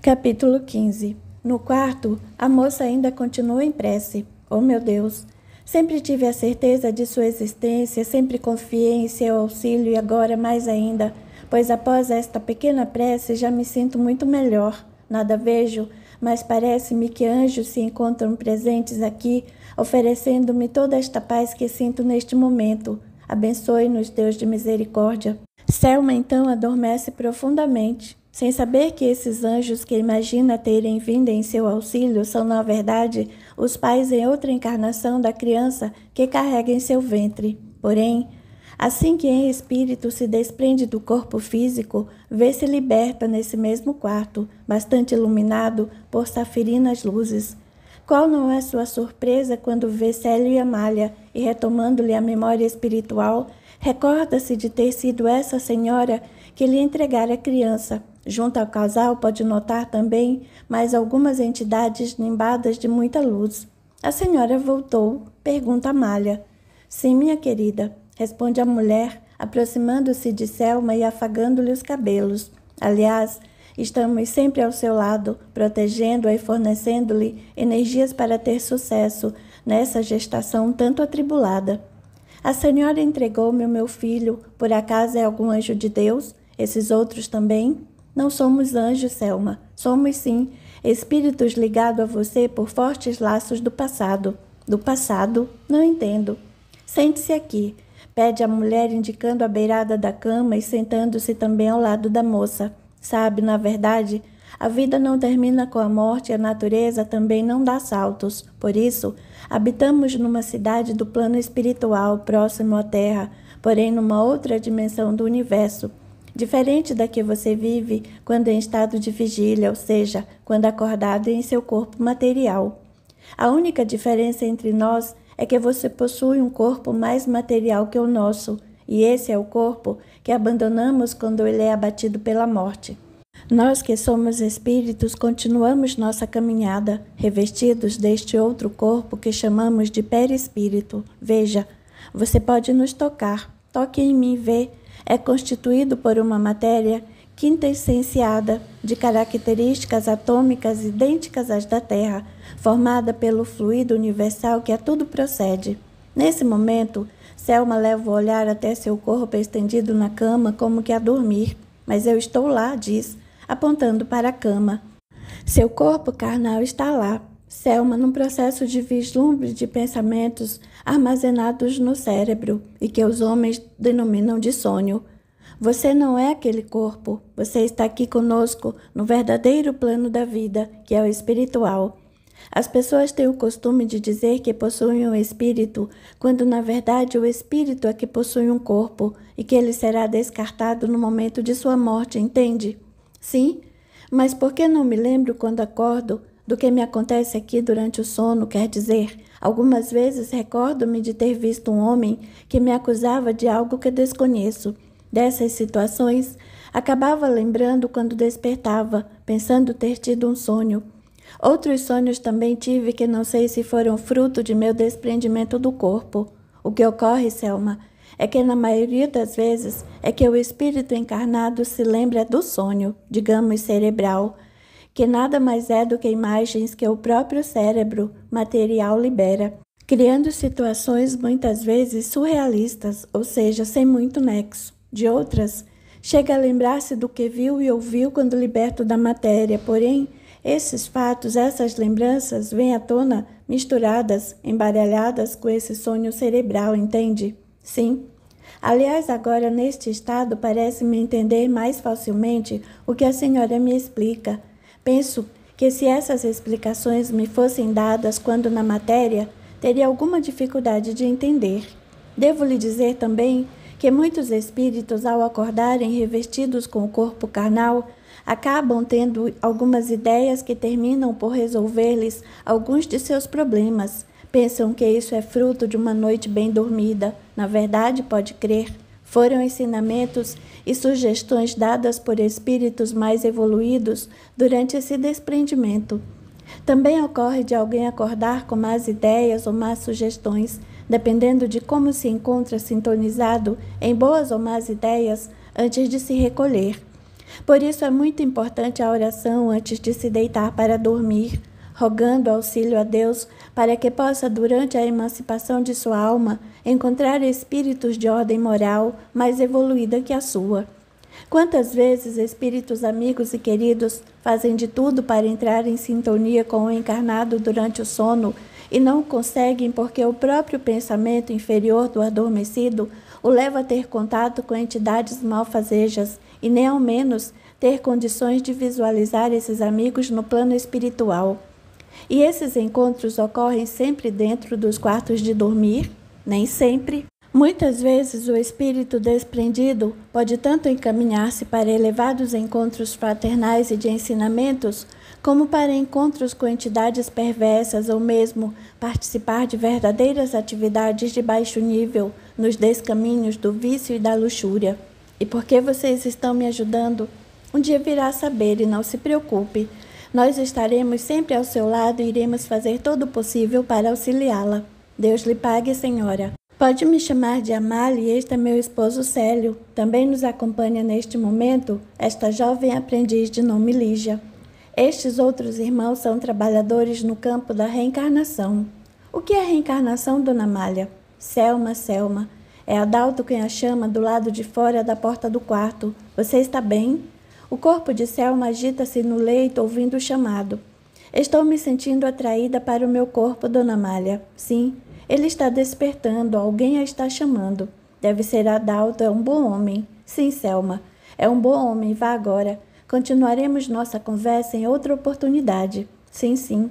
Capítulo 15 No quarto, a moça ainda continua em prece. Oh meu Deus! Sempre tive a certeza de sua existência, sempre confiei em seu auxílio e agora mais ainda pois após esta pequena prece já me sinto muito melhor. Nada vejo, mas parece-me que anjos se encontram presentes aqui, oferecendo-me toda esta paz que sinto neste momento. Abençoe-nos, Deus de misericórdia. Selma então adormece profundamente, sem saber que esses anjos que imagina terem vindo em seu auxílio são, na verdade, os pais em outra encarnação da criança que carrega em seu ventre. Porém, Assim que em espírito se desprende do corpo físico, vê-se liberta nesse mesmo quarto, bastante iluminado por safirinas luzes. Qual não é sua surpresa quando vê Célio e Amália e, retomando-lhe a memória espiritual, recorda-se de ter sido essa senhora que lhe entregara a criança. Junto ao casal, pode notar também mais algumas entidades nimbadas de muita luz. A senhora voltou, pergunta a Amália. Sim, minha querida, Responde a mulher, aproximando-se de Selma e afagando-lhe os cabelos. Aliás, estamos sempre ao seu lado, protegendo-a e fornecendo-lhe energias para ter sucesso nessa gestação tanto atribulada. A senhora entregou-me o meu filho, por acaso é algum anjo de Deus? Esses outros também? Não somos anjos, Selma. Somos sim espíritos ligados a você por fortes laços do passado. Do passado? Não entendo. Sente-se aqui pede à mulher indicando a beirada da cama e sentando-se também ao lado da moça. Sabe, na verdade, a vida não termina com a morte e a natureza também não dá saltos. Por isso, habitamos numa cidade do plano espiritual próximo à Terra, porém numa outra dimensão do universo. Diferente da que você vive quando em estado de vigília, ou seja, quando acordado em seu corpo material. A única diferença entre nós é é que você possui um corpo mais material que o nosso, e esse é o corpo que abandonamos quando ele é abatido pela morte. Nós que somos espíritos continuamos nossa caminhada, revestidos deste outro corpo que chamamos de perispírito. Veja, você pode nos tocar, toque em mim, vê. É constituído por uma matéria quintessenciada de características atômicas idênticas às da Terra formada pelo fluido universal que a tudo procede. Nesse momento, Selma leva o olhar até seu corpo estendido na cama, como que a dormir. Mas eu estou lá, diz, apontando para a cama. Seu corpo carnal está lá. Selma, num processo de vislumbre de pensamentos armazenados no cérebro e que os homens denominam de sonho. Você não é aquele corpo. Você está aqui conosco no verdadeiro plano da vida, que é o espiritual. As pessoas têm o costume de dizer que possuem um espírito, quando na verdade o espírito é que possui um corpo e que ele será descartado no momento de sua morte, entende? Sim, mas por que não me lembro quando acordo do que me acontece aqui durante o sono? Quer dizer, algumas vezes recordo-me de ter visto um homem que me acusava de algo que desconheço. Dessas situações, acabava lembrando quando despertava, pensando ter tido um sonho. Outros sonhos também tive que não sei se foram fruto de meu desprendimento do corpo. O que ocorre, Selma, é que na maioria das vezes é que o espírito encarnado se lembra do sonho, digamos cerebral, que nada mais é do que imagens que o próprio cérebro material libera, criando situações muitas vezes surrealistas, ou seja, sem muito nexo. De outras, chega a lembrar-se do que viu e ouviu quando liberto da matéria, porém, esses fatos, essas lembranças vêm à tona misturadas, embaralhadas com esse sonho cerebral, entende? Sim. Aliás, agora neste estado parece-me entender mais facilmente o que a senhora me explica. Penso que se essas explicações me fossem dadas quando na matéria, teria alguma dificuldade de entender. Devo lhe dizer também que muitos espíritos, ao acordarem revestidos com o corpo carnal, acabam tendo algumas ideias que terminam por resolver-lhes alguns de seus problemas. Pensam que isso é fruto de uma noite bem dormida. Na verdade, pode crer. Foram ensinamentos e sugestões dadas por espíritos mais evoluídos durante esse desprendimento. Também ocorre de alguém acordar com más ideias ou más sugestões, dependendo de como se encontra sintonizado em boas ou más ideias antes de se recolher. Por isso é muito importante a oração antes de se deitar para dormir, rogando auxílio a Deus para que possa, durante a emancipação de sua alma, encontrar espíritos de ordem moral mais evoluída que a sua. Quantas vezes espíritos amigos e queridos fazem de tudo para entrar em sintonia com o encarnado durante o sono e não conseguem porque o próprio pensamento inferior do adormecido o leva a ter contato com entidades malfazejas e nem ao menos ter condições de visualizar esses amigos no plano espiritual. E esses encontros ocorrem sempre dentro dos quartos de dormir? Nem sempre. Muitas vezes o espírito desprendido pode tanto encaminhar-se para elevados encontros fraternais e de ensinamentos, como para encontros com entidades perversas ou mesmo participar de verdadeiras atividades de baixo nível nos descaminhos do vício e da luxúria. E porque vocês estão me ajudando, um dia virá saber e não se preocupe. Nós estaremos sempre ao seu lado e iremos fazer todo o possível para auxiliá-la. Deus lhe pague, senhora. Pode me chamar de Amália e este é meu esposo Célio. Também nos acompanha neste momento esta jovem aprendiz de nome Lígia. Estes outros irmãos são trabalhadores no campo da reencarnação. O que é reencarnação, Dona Amália? Selma, Selma, é Adalto quem a chama do lado de fora da porta do quarto. Você está bem? O corpo de Selma agita-se no leito ouvindo o chamado. Estou me sentindo atraída para o meu corpo, Dona Malha. Sim, ele está despertando, alguém a está chamando. Deve ser Adalto, é um bom homem. Sim, Selma, é um bom homem, vá agora. Continuaremos nossa conversa em outra oportunidade. Sim, sim.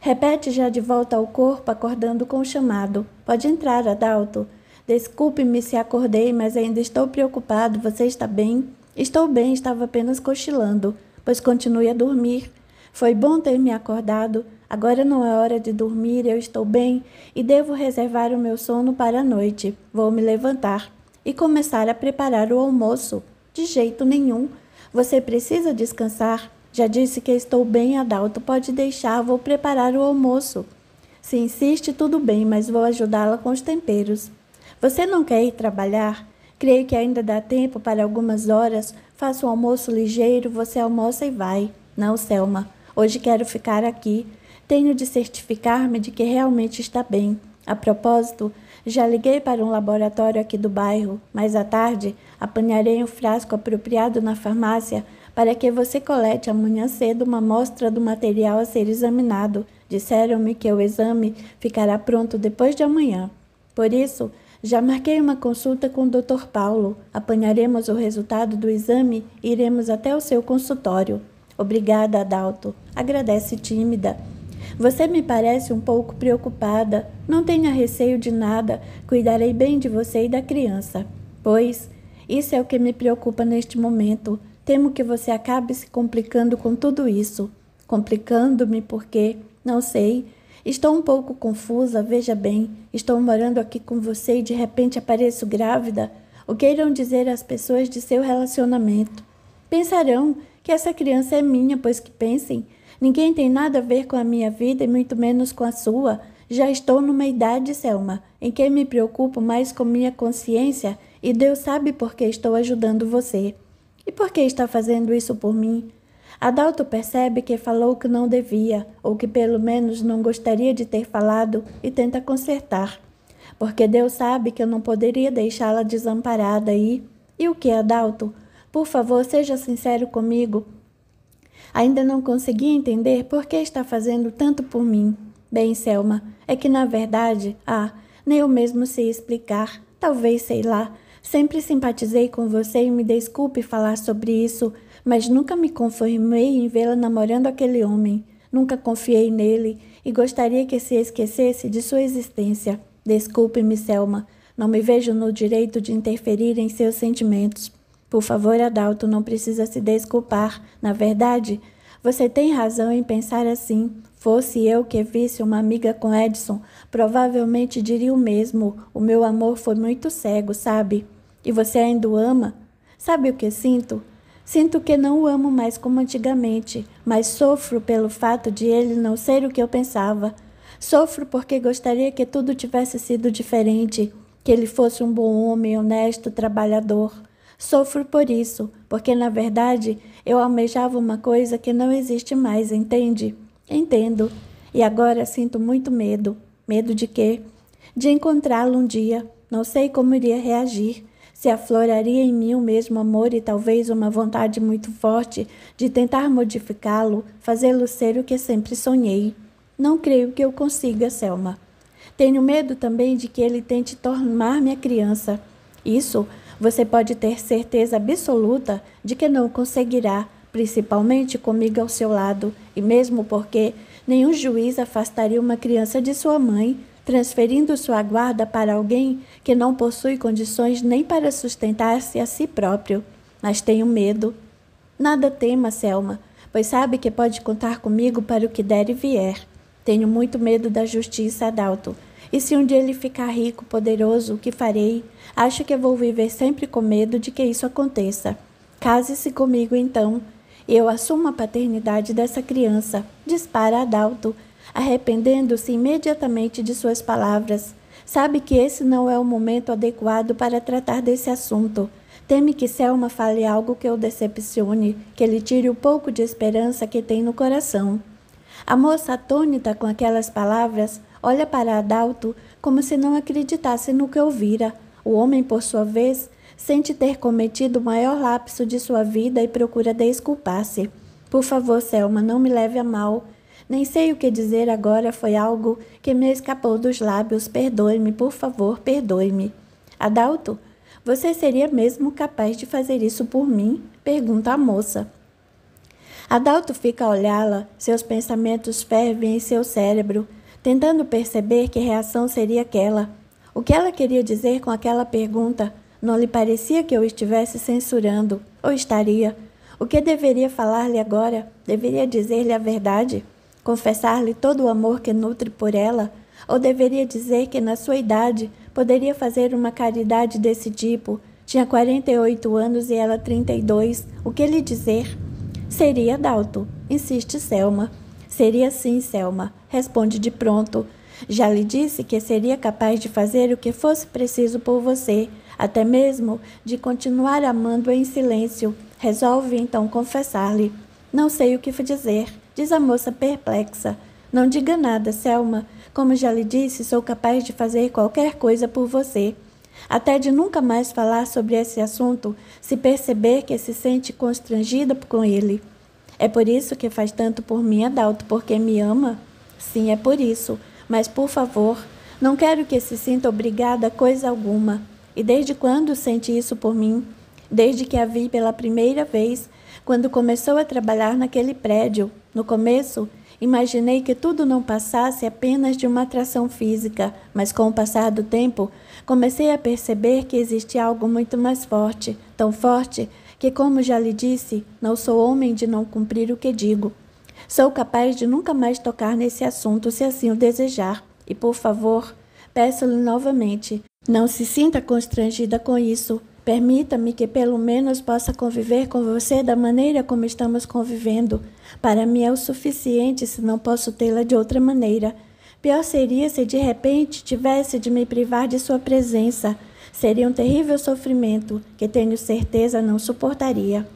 Repete já de volta ao corpo, acordando com o chamado. Pode entrar, Adalto. Desculpe-me se acordei, mas ainda estou preocupado. Você está bem? Estou bem, estava apenas cochilando, pois continue a dormir. Foi bom ter me acordado. Agora não é hora de dormir, eu estou bem e devo reservar o meu sono para a noite. Vou me levantar e começar a preparar o almoço. De jeito nenhum. Você precisa descansar. Já disse que estou bem, Adalto. Pode deixar, vou preparar o almoço. Se insiste, tudo bem, mas vou ajudá-la com os temperos. Você não quer ir trabalhar? Creio que ainda dá tempo para algumas horas. Faço um almoço ligeiro, você almoça e vai. Não, Selma. Hoje quero ficar aqui. Tenho de certificar-me de que realmente está bem. A propósito, já liguei para um laboratório aqui do bairro, mas à tarde apanharei um frasco apropriado na farmácia para que você colete amanhã cedo uma amostra do material a ser examinado. Disseram-me que o exame ficará pronto depois de amanhã. Por isso, já marquei uma consulta com o Dr. Paulo. Apanharemos o resultado do exame e iremos até o seu consultório. Obrigada, Adalto. Agradece tímida. Você me parece um pouco preocupada. Não tenha receio de nada. Cuidarei bem de você e da criança. Pois, isso é o que me preocupa neste momento. Temo que você acabe se complicando com tudo isso. Complicando-me porque, não sei, Estou um pouco confusa, veja bem. Estou morando aqui com você e de repente apareço grávida. O que irão dizer as pessoas de seu relacionamento? Pensarão que essa criança é minha, pois que pensem. Ninguém tem nada a ver com a minha vida e muito menos com a sua. Já estou numa idade, Selma, em que me preocupo mais com minha consciência e Deus sabe por que estou ajudando você. E por que está fazendo isso por mim? Adalto percebe que falou que não devia, ou que pelo menos não gostaria de ter falado, e tenta consertar. Porque Deus sabe que eu não poderia deixá-la desamparada e. E o que, Adalto? Por favor, seja sincero comigo. Ainda não consegui entender por que está fazendo tanto por mim. Bem, Selma, é que na verdade, ah, nem eu mesmo sei explicar. Talvez, sei lá. Sempre simpatizei com você e me desculpe falar sobre isso, mas nunca me conformei em vê-la namorando aquele homem. Nunca confiei nele e gostaria que se esquecesse de sua existência. Desculpe-me, Selma. Não me vejo no direito de interferir em seus sentimentos. Por favor, Adalto, não precisa se desculpar. Na verdade, você tem razão em pensar assim. Fosse eu que visse uma amiga com Edson, provavelmente diria o mesmo. O meu amor foi muito cego, sabe? E você ainda o ama? Sabe o que sinto? Sinto que não o amo mais como antigamente, mas sofro pelo fato de ele não ser o que eu pensava. Sofro porque gostaria que tudo tivesse sido diferente, que ele fosse um bom homem, honesto, trabalhador. Sofro por isso, porque na verdade eu almejava uma coisa que não existe mais, entende? Entendo. E agora sinto muito medo. Medo de quê? De encontrá-lo um dia. Não sei como iria reagir se afloraria em mim o mesmo amor e talvez uma vontade muito forte de tentar modificá-lo, fazê-lo ser o que sempre sonhei. Não creio que eu consiga, Selma. Tenho medo também de que ele tente tornar-me a criança. Isso você pode ter certeza absoluta de que não conseguirá, principalmente comigo ao seu lado, e mesmo porque nenhum juiz afastaria uma criança de sua mãe, transferindo sua guarda para alguém que não possui condições nem para sustentar-se a si próprio. Mas tenho medo. Nada tema, Selma, pois sabe que pode contar comigo para o que der e vier. Tenho muito medo da justiça, Adalto. E se um dia ele ficar rico, poderoso, o que farei? Acho que vou viver sempre com medo de que isso aconteça. Case-se comigo então. Eu assumo a paternidade dessa criança. Dispara Adalto arrependendo-se imediatamente de suas palavras. Sabe que esse não é o momento adequado para tratar desse assunto. Teme que Selma fale algo que o decepcione, que lhe tire o pouco de esperança que tem no coração. A moça, atônita com aquelas palavras, olha para Adalto como se não acreditasse no que ouvira. O homem, por sua vez, sente ter cometido o maior lapso de sua vida e procura desculpar-se. Por favor, Selma, não me leve a mal. Nem sei o que dizer agora, foi algo que me escapou dos lábios. Perdoe-me, por favor, perdoe-me. Adalto, você seria mesmo capaz de fazer isso por mim? pergunta a moça. Adalto fica a olhá-la, seus pensamentos fervem em seu cérebro, tentando perceber que reação seria aquela. O que ela queria dizer com aquela pergunta? Não lhe parecia que eu estivesse censurando, ou estaria. O que deveria falar-lhe agora? Deveria dizer-lhe a verdade? confessar-lhe todo o amor que nutre por ela, ou deveria dizer que na sua idade poderia fazer uma caridade desse tipo. Tinha 48 anos e ela 32. O que lhe dizer? Seria Dalto, insiste Selma. Seria sim, Selma, responde de pronto. Já lhe disse que seria capaz de fazer o que fosse preciso por você, até mesmo de continuar amando em silêncio. Resolve então confessar-lhe. Não sei o que dizer diz a moça perplexa. Não diga nada, Selma. Como já lhe disse, sou capaz de fazer qualquer coisa por você. Até de nunca mais falar sobre esse assunto se perceber que se sente constrangida com ele. É por isso que faz tanto por mim, Adalto, porque me ama? Sim, é por isso. Mas, por favor, não quero que se sinta obrigada a coisa alguma. E desde quando sente isso por mim? Desde que a vi pela primeira vez, quando começou a trabalhar naquele prédio, no começo, imaginei que tudo não passasse apenas de uma atração física, mas com o passar do tempo, comecei a perceber que existe algo muito mais forte, tão forte que, como já lhe disse, não sou homem de não cumprir o que digo. Sou capaz de nunca mais tocar nesse assunto se assim o desejar. E, por favor, peço-lhe novamente, não se sinta constrangida com isso. Permita-me que pelo menos possa conviver com você da maneira como estamos convivendo. Para mim é o suficiente se não posso tê-la de outra maneira. Pior seria se de repente tivesse de me privar de sua presença. Seria um terrível sofrimento que tenho certeza não suportaria.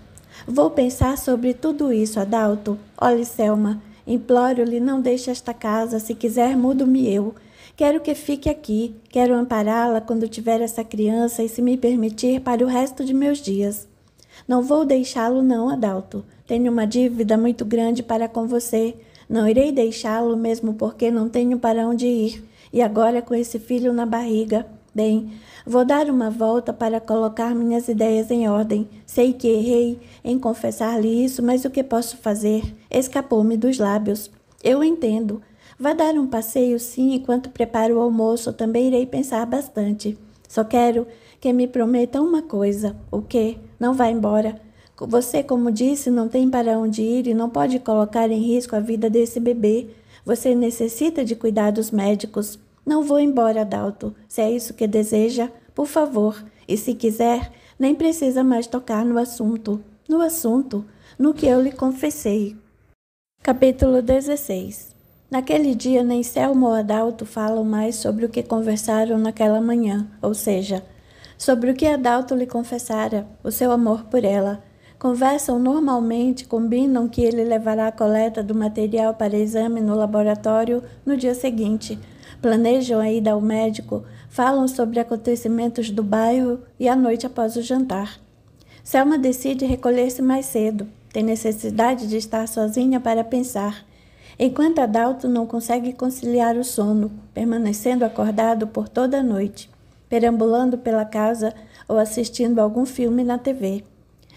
Vou pensar sobre tudo isso, Adalto. Olhe, Selma, imploro-lhe não deixe esta casa, se quiser mudo-me eu. Quero que fique aqui, quero ampará-la quando tiver essa criança e se me permitir para o resto de meus dias. Não vou deixá-lo, não, Adalto. Tenho uma dívida muito grande para com você. Não irei deixá-lo, mesmo porque não tenho para onde ir. E agora com esse filho na barriga. Bem, vou dar uma volta para colocar minhas ideias em ordem. Sei que errei em confessar-lhe isso, mas o que posso fazer? Escapou-me dos lábios. Eu entendo. Vá dar um passeio, sim, enquanto preparo o almoço, também irei pensar bastante. Só quero que me prometa uma coisa: o quê? Não vá embora. Você, como disse, não tem para onde ir e não pode colocar em risco a vida desse bebê. Você necessita de cuidados médicos. Não vou embora, Dalto. Se é isso que deseja, por favor. E se quiser, nem precisa mais tocar no assunto. No assunto, no que eu lhe confessei. Capítulo 16 Naquele dia, nem Selma ou Adalto falam mais sobre o que conversaram naquela manhã, ou seja, sobre o que Adalto lhe confessara, o seu amor por ela. Conversam normalmente, combinam que ele levará a coleta do material para exame no laboratório no dia seguinte. Planejam a ida ao médico, falam sobre acontecimentos do bairro e a noite após o jantar. Selma decide recolher-se mais cedo. Tem necessidade de estar sozinha para pensar enquanto Adalto não consegue conciliar o sono, permanecendo acordado por toda a noite, perambulando pela casa ou assistindo algum filme na TV.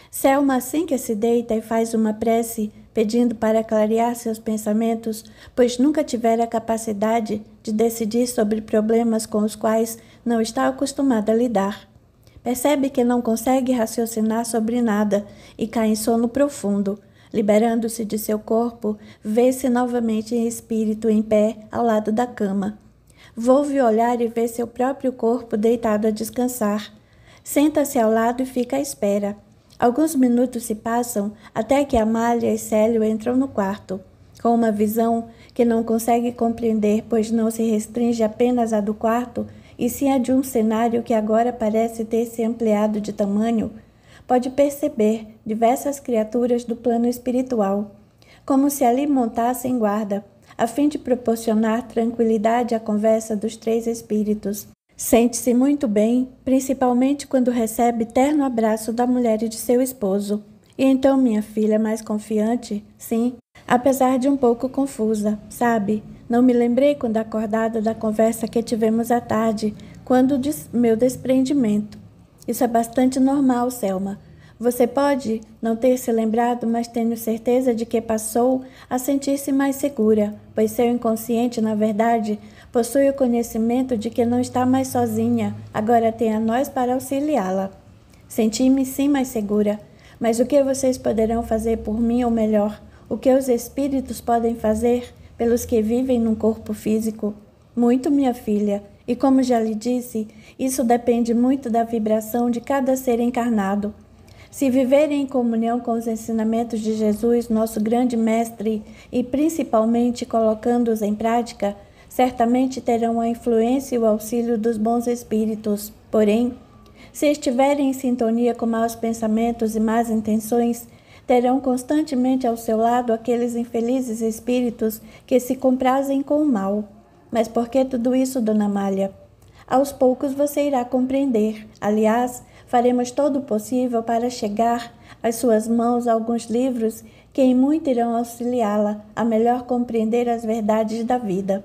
Selma assim que se deita e faz uma prece, pedindo para clarear seus pensamentos, pois nunca tivera capacidade de decidir sobre problemas com os quais não está acostumada a lidar. Percebe que não consegue raciocinar sobre nada e cai em sono profundo Liberando-se de seu corpo, vê-se novamente em espírito em pé ao lado da cama. Volve o olhar e vê seu próprio corpo deitado a descansar. Senta-se ao lado e fica à espera. Alguns minutos se passam até que Amália e Célio entram no quarto. Com uma visão que não consegue compreender, pois não se restringe apenas à do quarto, e sim a de um cenário que agora parece ter se ampliado de tamanho, pode perceber diversas criaturas do plano espiritual, como se ali montassem guarda, a fim de proporcionar tranquilidade à conversa dos três espíritos. Sente-se muito bem, principalmente quando recebe terno abraço da mulher e de seu esposo. E então minha filha mais confiante, sim, apesar de um pouco confusa, sabe? Não me lembrei quando acordada da conversa que tivemos à tarde, quando des meu desprendimento. Isso é bastante normal, Selma. Você pode não ter se lembrado, mas tenho certeza de que passou a sentir-se mais segura, pois seu inconsciente, na verdade, possui o conhecimento de que não está mais sozinha, agora tem a nós para auxiliá-la. Senti-me sim mais segura, mas o que vocês poderão fazer por mim, ou melhor, o que os espíritos podem fazer pelos que vivem num corpo físico? Muito, minha filha, e como já lhe disse, isso depende muito da vibração de cada ser encarnado. Se viverem em comunhão com os ensinamentos de Jesus, nosso grande mestre, e principalmente colocando-os em prática, certamente terão a influência e o auxílio dos bons espíritos. Porém, se estiverem em sintonia com maus pensamentos e más intenções, terão constantemente ao seu lado aqueles infelizes espíritos que se comprazem com o mal. Mas por que tudo isso, dona Malha? Aos poucos você irá compreender. Aliás, faremos todo o possível para chegar às suas mãos alguns livros que em muito irão auxiliá-la a melhor compreender as verdades da vida.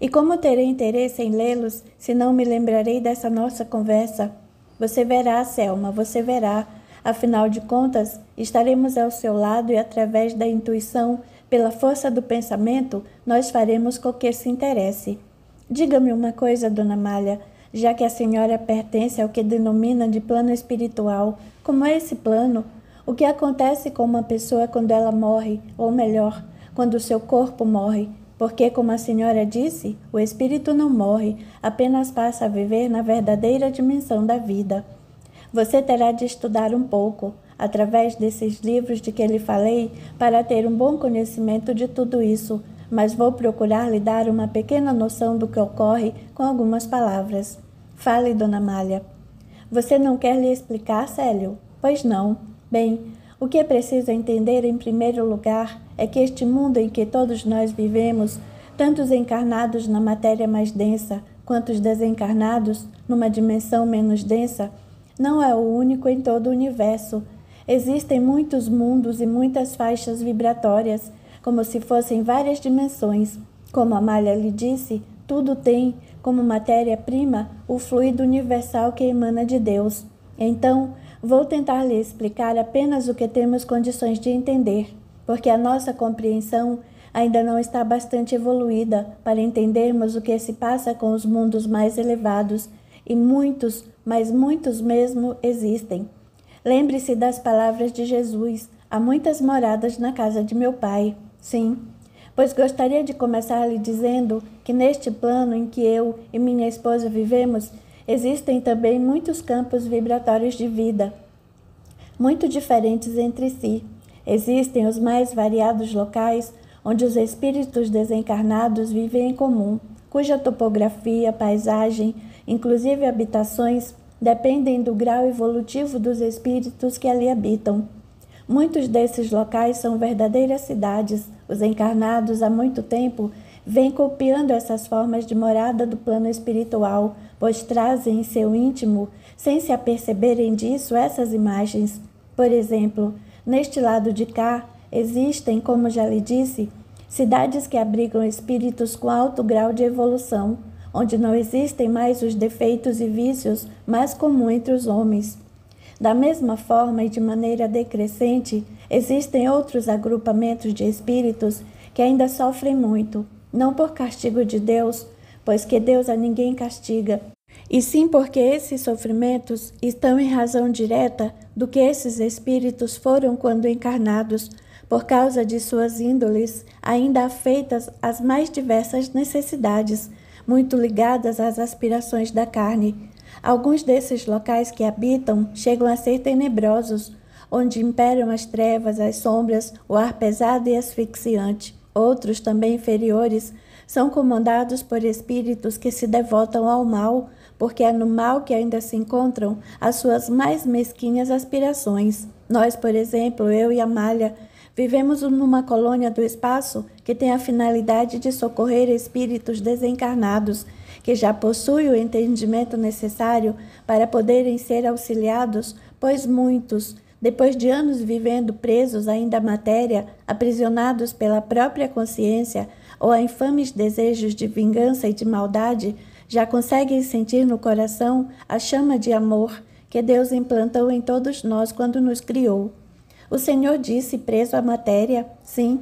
E como terei interesse em lê-los se não me lembrarei dessa nossa conversa? Você verá, Selma, você verá. Afinal de contas, estaremos ao seu lado e através da intuição pela força do pensamento, nós faremos com que se interesse. Diga-me uma coisa, dona Malha, já que a senhora pertence ao que denomina de plano espiritual, como é esse plano? O que acontece com uma pessoa quando ela morre, ou melhor, quando seu corpo morre? Porque, como a senhora disse, o espírito não morre, apenas passa a viver na verdadeira dimensão da vida. Você terá de estudar um pouco através desses livros de que lhe falei, para ter um bom conhecimento de tudo isso, mas vou procurar lhe dar uma pequena noção do que ocorre com algumas palavras. Fale, Dona Malha. Você não quer lhe explicar, Célio? Pois não. Bem, o que é preciso entender em primeiro lugar é que este mundo em que todos nós vivemos, tanto os encarnados na matéria mais densa quanto os desencarnados numa dimensão menos densa, não é o único em todo o universo Existem muitos mundos e muitas faixas vibratórias, como se fossem várias dimensões. Como Amália lhe disse, tudo tem, como matéria-prima, o fluido universal que emana de Deus. Então, vou tentar lhe explicar apenas o que temos condições de entender, porque a nossa compreensão ainda não está bastante evoluída para entendermos o que se passa com os mundos mais elevados, e muitos, mas muitos mesmo existem. Lembre-se das palavras de Jesus: há muitas moradas na casa de meu Pai. Sim, pois gostaria de começar lhe dizendo que neste plano em que eu e minha esposa vivemos, existem também muitos campos vibratórios de vida, muito diferentes entre si. Existem os mais variados locais onde os espíritos desencarnados vivem em comum, cuja topografia, paisagem, inclusive habitações, dependem do grau evolutivo dos espíritos que ali habitam. Muitos desses locais são verdadeiras cidades. Os encarnados há muito tempo vêm copiando essas formas de morada do plano espiritual, pois trazem em seu íntimo, sem se aperceberem disso, essas imagens. Por exemplo, neste lado de cá existem, como já lhe disse, cidades que abrigam espíritos com alto grau de evolução onde não existem mais os defeitos e vícios mais comuns entre os homens. Da mesma forma e de maneira decrescente, existem outros agrupamentos de espíritos que ainda sofrem muito, não por castigo de Deus, pois que Deus a ninguém castiga, e sim porque esses sofrimentos estão em razão direta do que esses espíritos foram quando encarnados, por causa de suas índoles ainda afeitas às mais diversas necessidades, muito ligadas às aspirações da carne. Alguns desses locais que habitam chegam a ser tenebrosos, onde imperam as trevas, as sombras, o ar pesado e asfixiante. Outros, também inferiores, são comandados por espíritos que se devotam ao mal, porque é no mal que ainda se encontram as suas mais mesquinhas aspirações. Nós, por exemplo, eu e Amália, Vivemos numa colônia do espaço que tem a finalidade de socorrer espíritos desencarnados que já possuem o entendimento necessário para poderem ser auxiliados, pois muitos, depois de anos vivendo presos ainda à matéria, aprisionados pela própria consciência ou a infames desejos de vingança e de maldade, já conseguem sentir no coração a chama de amor que Deus implantou em todos nós quando nos criou. O Senhor disse, preso à matéria, sim.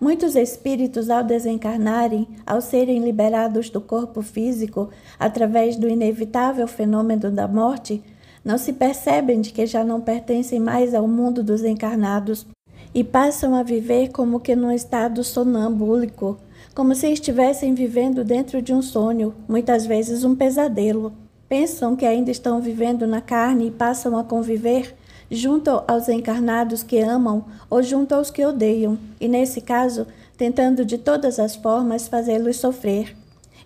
Muitos espíritos, ao desencarnarem, ao serem liberados do corpo físico através do inevitável fenômeno da morte, não se percebem de que já não pertencem mais ao mundo dos encarnados e passam a viver como que num estado sonâmbulo, como se estivessem vivendo dentro de um sonho, muitas vezes um pesadelo. Pensam que ainda estão vivendo na carne e passam a conviver junto aos encarnados que amam ou junto aos que odeiam, e nesse caso, tentando de todas as formas fazê-los sofrer.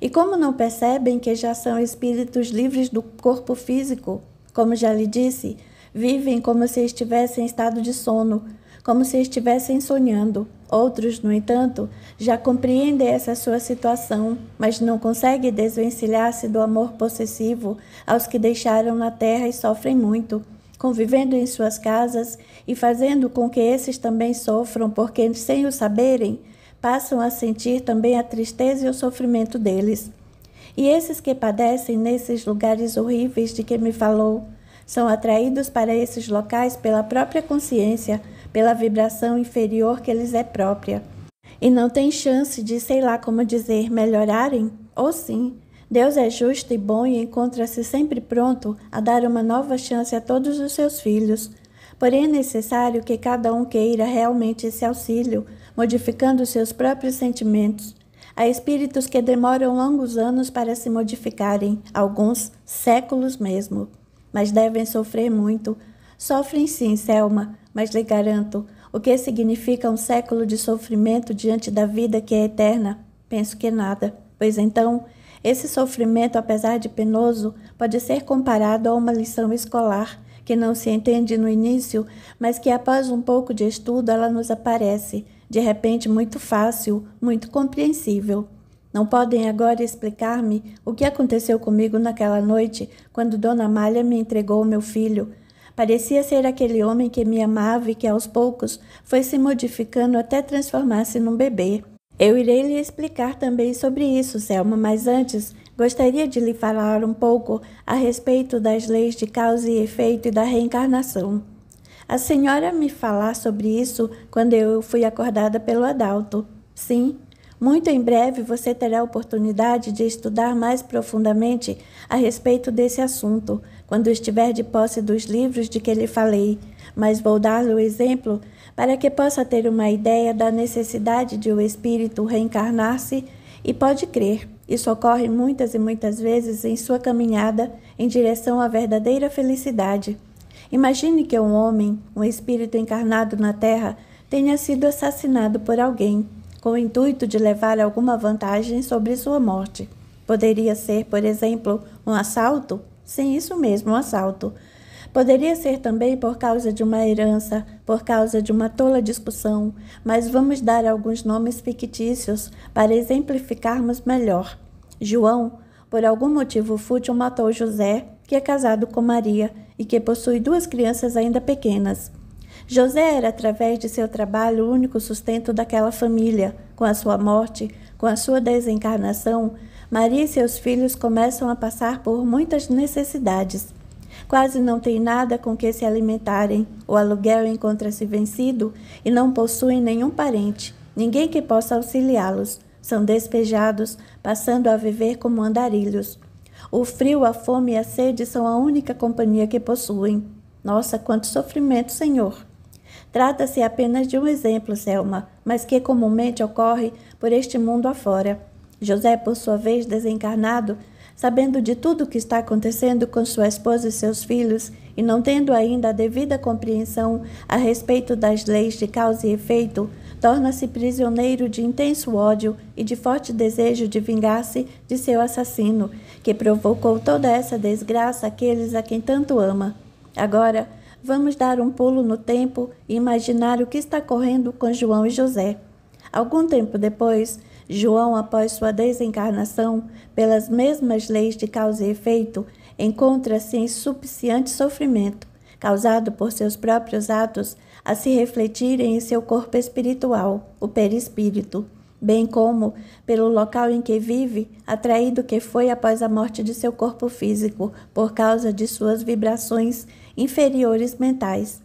E como não percebem que já são espíritos livres do corpo físico, como já lhe disse, vivem como se estivessem em estado de sono, como se estivessem sonhando. Outros, no entanto, já compreendem essa sua situação, mas não conseguem desvencilhar-se do amor possessivo aos que deixaram na terra e sofrem muito convivendo em suas casas e fazendo com que esses também sofram, porque, sem o saberem, passam a sentir também a tristeza e o sofrimento deles. E esses que padecem nesses lugares horríveis de que me falou, são atraídos para esses locais pela própria consciência, pela vibração inferior que lhes é própria. E não têm chance de, sei lá como dizer, melhorarem? Ou sim, Deus é justo e bom e encontra-se sempre pronto a dar uma nova chance a todos os seus filhos. Porém, é necessário que cada um queira realmente esse auxílio, modificando seus próprios sentimentos. Há espíritos que demoram longos anos para se modificarem, alguns séculos mesmo, mas devem sofrer muito. Sofrem sim, Selma, mas lhe garanto, o que significa um século de sofrimento diante da vida que é eterna? Penso que nada, pois então esse sofrimento, apesar de penoso, pode ser comparado a uma lição escolar que não se entende no início, mas que após um pouco de estudo ela nos aparece, de repente muito fácil, muito compreensível. Não podem agora explicar-me o que aconteceu comigo naquela noite quando Dona Malha me entregou meu filho. Parecia ser aquele homem que me amava e que aos poucos foi se modificando até transformar-se num bebê. Eu irei lhe explicar também sobre isso, Selma, mas antes gostaria de lhe falar um pouco a respeito das leis de causa e efeito e da reencarnação. A senhora me falar sobre isso quando eu fui acordada pelo Adalto. Sim, muito em breve você terá a oportunidade de estudar mais profundamente a respeito desse assunto, quando estiver de posse dos livros de que lhe falei, mas vou dar-lhe o exemplo para que possa ter uma ideia da necessidade de o espírito reencarnar-se e pode crer. Isso ocorre muitas e muitas vezes em sua caminhada em direção à verdadeira felicidade. Imagine que um homem, um espírito encarnado na Terra, tenha sido assassinado por alguém, com o intuito de levar alguma vantagem sobre sua morte. Poderia ser, por exemplo, um assalto? Sim, isso mesmo, um assalto. Poderia ser também por causa de uma herança, por causa de uma tola discussão, mas vamos dar alguns nomes fictícios para exemplificarmos melhor. João, por algum motivo fútil, matou José, que é casado com Maria e que possui duas crianças ainda pequenas. José era, através de seu trabalho, o único sustento daquela família. Com a sua morte, com a sua desencarnação, Maria e seus filhos começam a passar por muitas necessidades quase não têm nada com que se alimentarem, o aluguel encontra-se vencido e não possuem nenhum parente, ninguém que possa auxiliá-los. São despejados, passando a viver como andarilhos. O frio, a fome e a sede são a única companhia que possuem. Nossa, quanto sofrimento, Senhor! Trata-se apenas de um exemplo, Selma, mas que comumente ocorre por este mundo afora. José, por sua vez desencarnado, sabendo de tudo o que está acontecendo com sua esposa e seus filhos, e não tendo ainda a devida compreensão a respeito das leis de causa e efeito, torna-se prisioneiro de intenso ódio e de forte desejo de vingar-se de seu assassino, que provocou toda essa desgraça àqueles a quem tanto ama. Agora, vamos dar um pulo no tempo e imaginar o que está correndo com João e José. Algum tempo depois, João, após sua desencarnação, pelas mesmas leis de causa e efeito, encontra-se em subsiante sofrimento, causado por seus próprios atos a se refletirem em seu corpo espiritual, o perispírito, bem como pelo local em que vive, atraído que foi após a morte de seu corpo físico, por causa de suas vibrações inferiores mentais.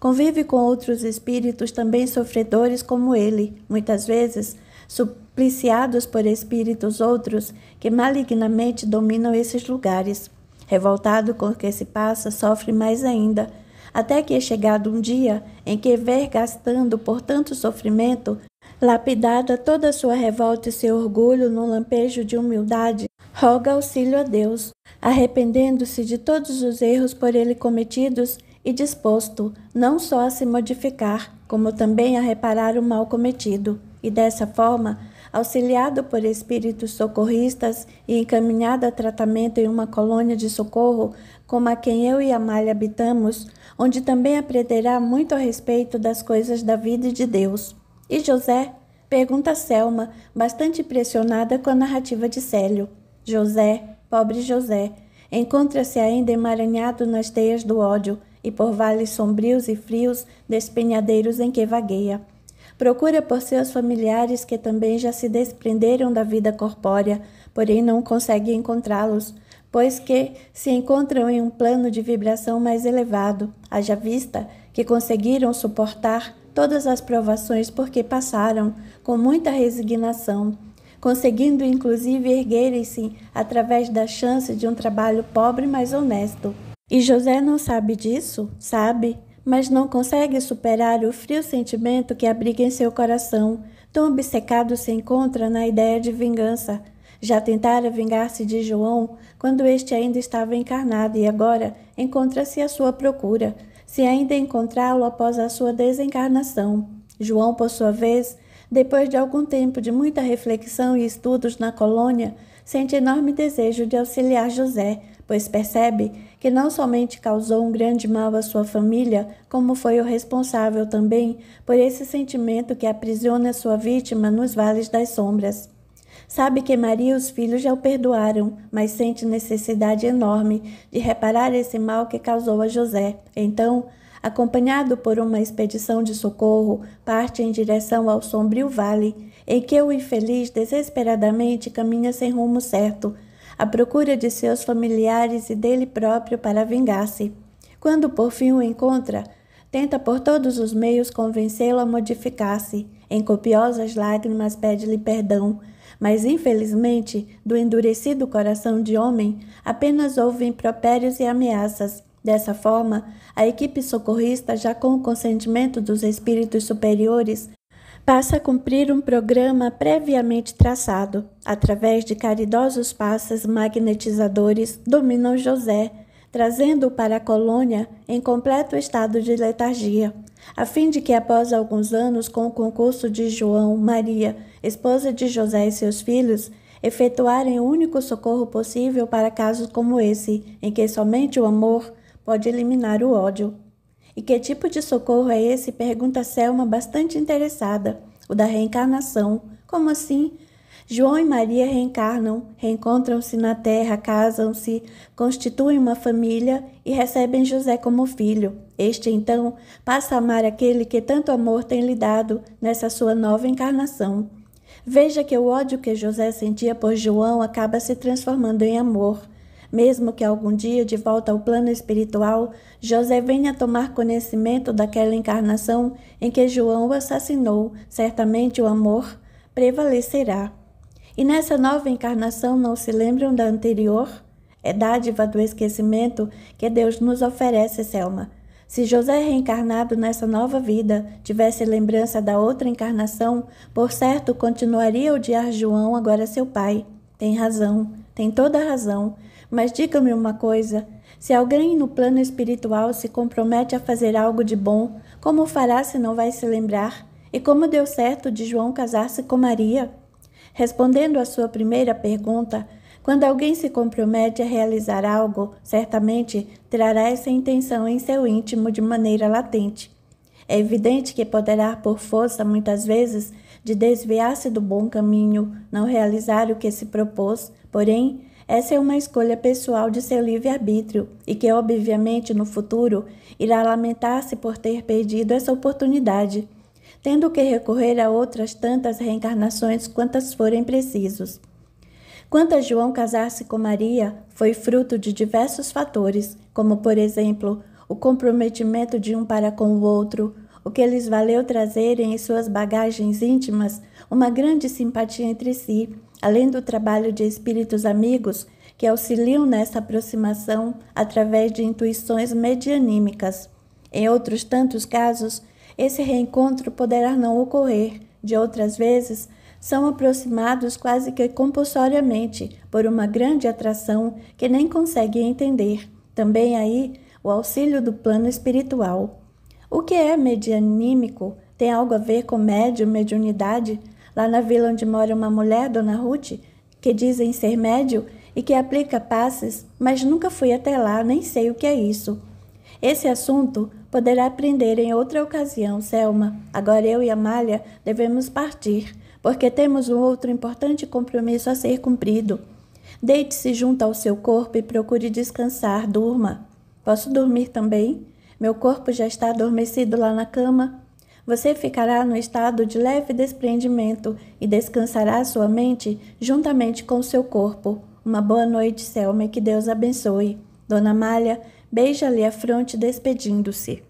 Convive com outros espíritos também sofredores como ele, muitas vezes supliciados por espíritos outros que malignamente dominam esses lugares. Revoltado com o que se passa, sofre mais ainda, até que é chegado um dia em que ver gastando por tanto sofrimento, lapidada toda sua revolta e seu orgulho num lampejo de humildade, roga auxílio a Deus, arrependendo-se de todos os erros por ele cometidos e disposto não só a se modificar, como também a reparar o mal cometido e, dessa forma, auxiliado por espíritos socorristas e encaminhado a tratamento em uma colônia de socorro, como a quem eu e Amália habitamos, onde também aprenderá muito a respeito das coisas da vida e de Deus. E José? Pergunta Selma, bastante impressionada com a narrativa de Célio. José, pobre José, encontra-se ainda emaranhado nas teias do ódio e por vales sombrios e frios, despenhadeiros em que vagueia. Procura por seus familiares que também já se desprenderam da vida corpórea, porém não consegue encontrá-los, pois que se encontram em um plano de vibração mais elevado, haja vista que conseguiram suportar todas as provações porque passaram com muita resignação, conseguindo inclusive erguerem-se através da chance de um trabalho pobre mas honesto. E José não sabe disso? Sabe, mas não consegue superar o frio sentimento que abriga em seu coração. Tão obcecado se encontra na ideia de vingança. Já tentara vingar-se de João quando este ainda estava encarnado e agora encontra-se à sua procura, se ainda encontrá-lo após a sua desencarnação. João, por sua vez, depois de algum tempo de muita reflexão e estudos na colônia, sente enorme desejo de auxiliar José, pois percebe que não somente causou um grande mal à sua família, como foi o responsável também por esse sentimento que aprisiona sua vítima nos vales das sombras. Sabe que Maria e os filhos já o perdoaram, mas sente necessidade enorme de reparar esse mal que causou a José. Então, acompanhado por uma expedição de socorro, parte em direção ao sombrio vale, em que o infeliz desesperadamente caminha sem rumo certo, à procura de seus familiares e dele próprio para vingar-se. Quando por fim o encontra, tenta por todos os meios convencê-lo a modificar-se. Em copiosas lágrimas pede-lhe perdão, mas infelizmente, do endurecido coração de homem, apenas ouve impropérios e ameaças. Dessa forma, a equipe socorrista, já com o consentimento dos espíritos superiores, passa a cumprir um programa previamente traçado. Através de caridosos passos magnetizadores, dominou José, trazendo-o para a colônia em completo estado de letargia, a fim de que, após alguns anos, com o concurso de João Maria, esposa de José e seus filhos, efetuarem o único socorro possível para casos como esse, em que somente o amor pode eliminar o ódio. E que tipo de socorro é esse? pergunta Selma, bastante interessada. O da reencarnação. Como assim? João e Maria reencarnam, reencontram-se na terra, casam-se, constituem uma família e recebem José como filho. Este, então, passa a amar aquele que tanto amor tem lhe dado nessa sua nova encarnação. Veja que o ódio que José sentia por João acaba se transformando em amor. Mesmo que algum dia, de volta ao plano espiritual, José venha tomar conhecimento daquela encarnação em que João o assassinou, certamente o amor prevalecerá. E nessa nova encarnação não se lembram da anterior? É dádiva do esquecimento que Deus nos oferece, Selma. Se José reencarnado nessa nova vida tivesse lembrança da outra encarnação, por certo continuaria a odiar João, agora seu pai. Tem razão, tem toda a razão. Mas diga-me uma coisa: se alguém no plano espiritual se compromete a fazer algo de bom, como fará se não vai se lembrar? E como deu certo de João casar-se com Maria? Respondendo à sua primeira pergunta, quando alguém se compromete a realizar algo, certamente trará essa intenção em seu íntimo de maneira latente. É evidente que poderá, por força, muitas vezes, de desviar-se do bom caminho, não realizar o que se propôs, porém, essa é uma escolha pessoal de seu livre-arbítrio e que, obviamente, no futuro irá lamentar-se por ter perdido essa oportunidade, tendo que recorrer a outras tantas reencarnações quantas forem precisos. Quanto a João casar-se com Maria, foi fruto de diversos fatores, como, por exemplo, o comprometimento de um para com o outro, o que lhes valeu trazerem em suas bagagens íntimas uma grande simpatia entre si além do trabalho de espíritos amigos que auxiliam nessa aproximação através de intuições medianímicas. Em outros tantos casos, esse reencontro poderá não ocorrer, de outras vezes, são aproximados quase que compulsoriamente por uma grande atração que nem conseguem entender. Também aí, o auxílio do plano espiritual. O que é medianímico tem algo a ver com médium, mediunidade? lá na vila onde mora uma mulher, Dona Ruth, que dizem ser médio e que aplica passes, mas nunca fui até lá, nem sei o que é isso. Esse assunto poderá aprender em outra ocasião, Selma. Agora eu e Amália devemos partir, porque temos um outro importante compromisso a ser cumprido. Deite-se junto ao seu corpo e procure descansar, durma. Posso dormir também? Meu corpo já está adormecido lá na cama. Você ficará no estado de leve desprendimento e descansará sua mente juntamente com seu corpo. Uma boa noite, Selma, e que Deus abençoe. Dona Malha beija-lhe a fronte despedindo-se.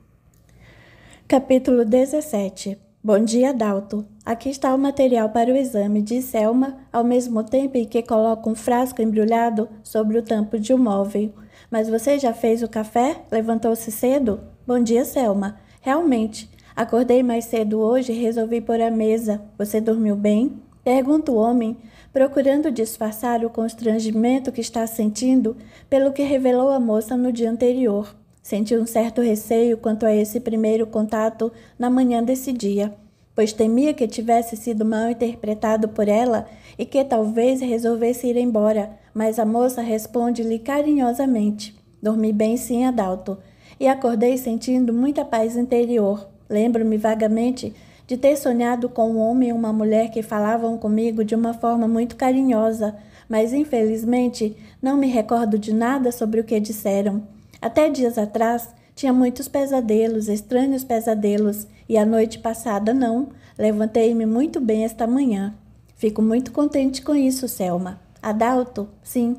Capítulo 17 Bom dia, Dalto. Aqui está o material para o exame, diz Selma, ao mesmo tempo em que coloca um frasco embrulhado sobre o tampo de um móvel. Mas você já fez o café? Levantou-se cedo? Bom dia, Selma. Realmente, Acordei mais cedo hoje e resolvi pôr a mesa. Você dormiu bem? Pergunta o homem, procurando disfarçar o constrangimento que está sentindo pelo que revelou a moça no dia anterior. Senti um certo receio quanto a esse primeiro contato na manhã desse dia, pois temia que tivesse sido mal interpretado por ela e que talvez resolvesse ir embora, mas a moça responde-lhe carinhosamente: Dormi bem sim, Adalto, e acordei sentindo muita paz interior. Lembro-me vagamente de ter sonhado com um homem e uma mulher que falavam comigo de uma forma muito carinhosa, mas infelizmente não me recordo de nada sobre o que disseram. Até dias atrás tinha muitos pesadelos, estranhos pesadelos, e a noite passada não. Levantei-me muito bem esta manhã. Fico muito contente com isso, Selma. Adalto, sim.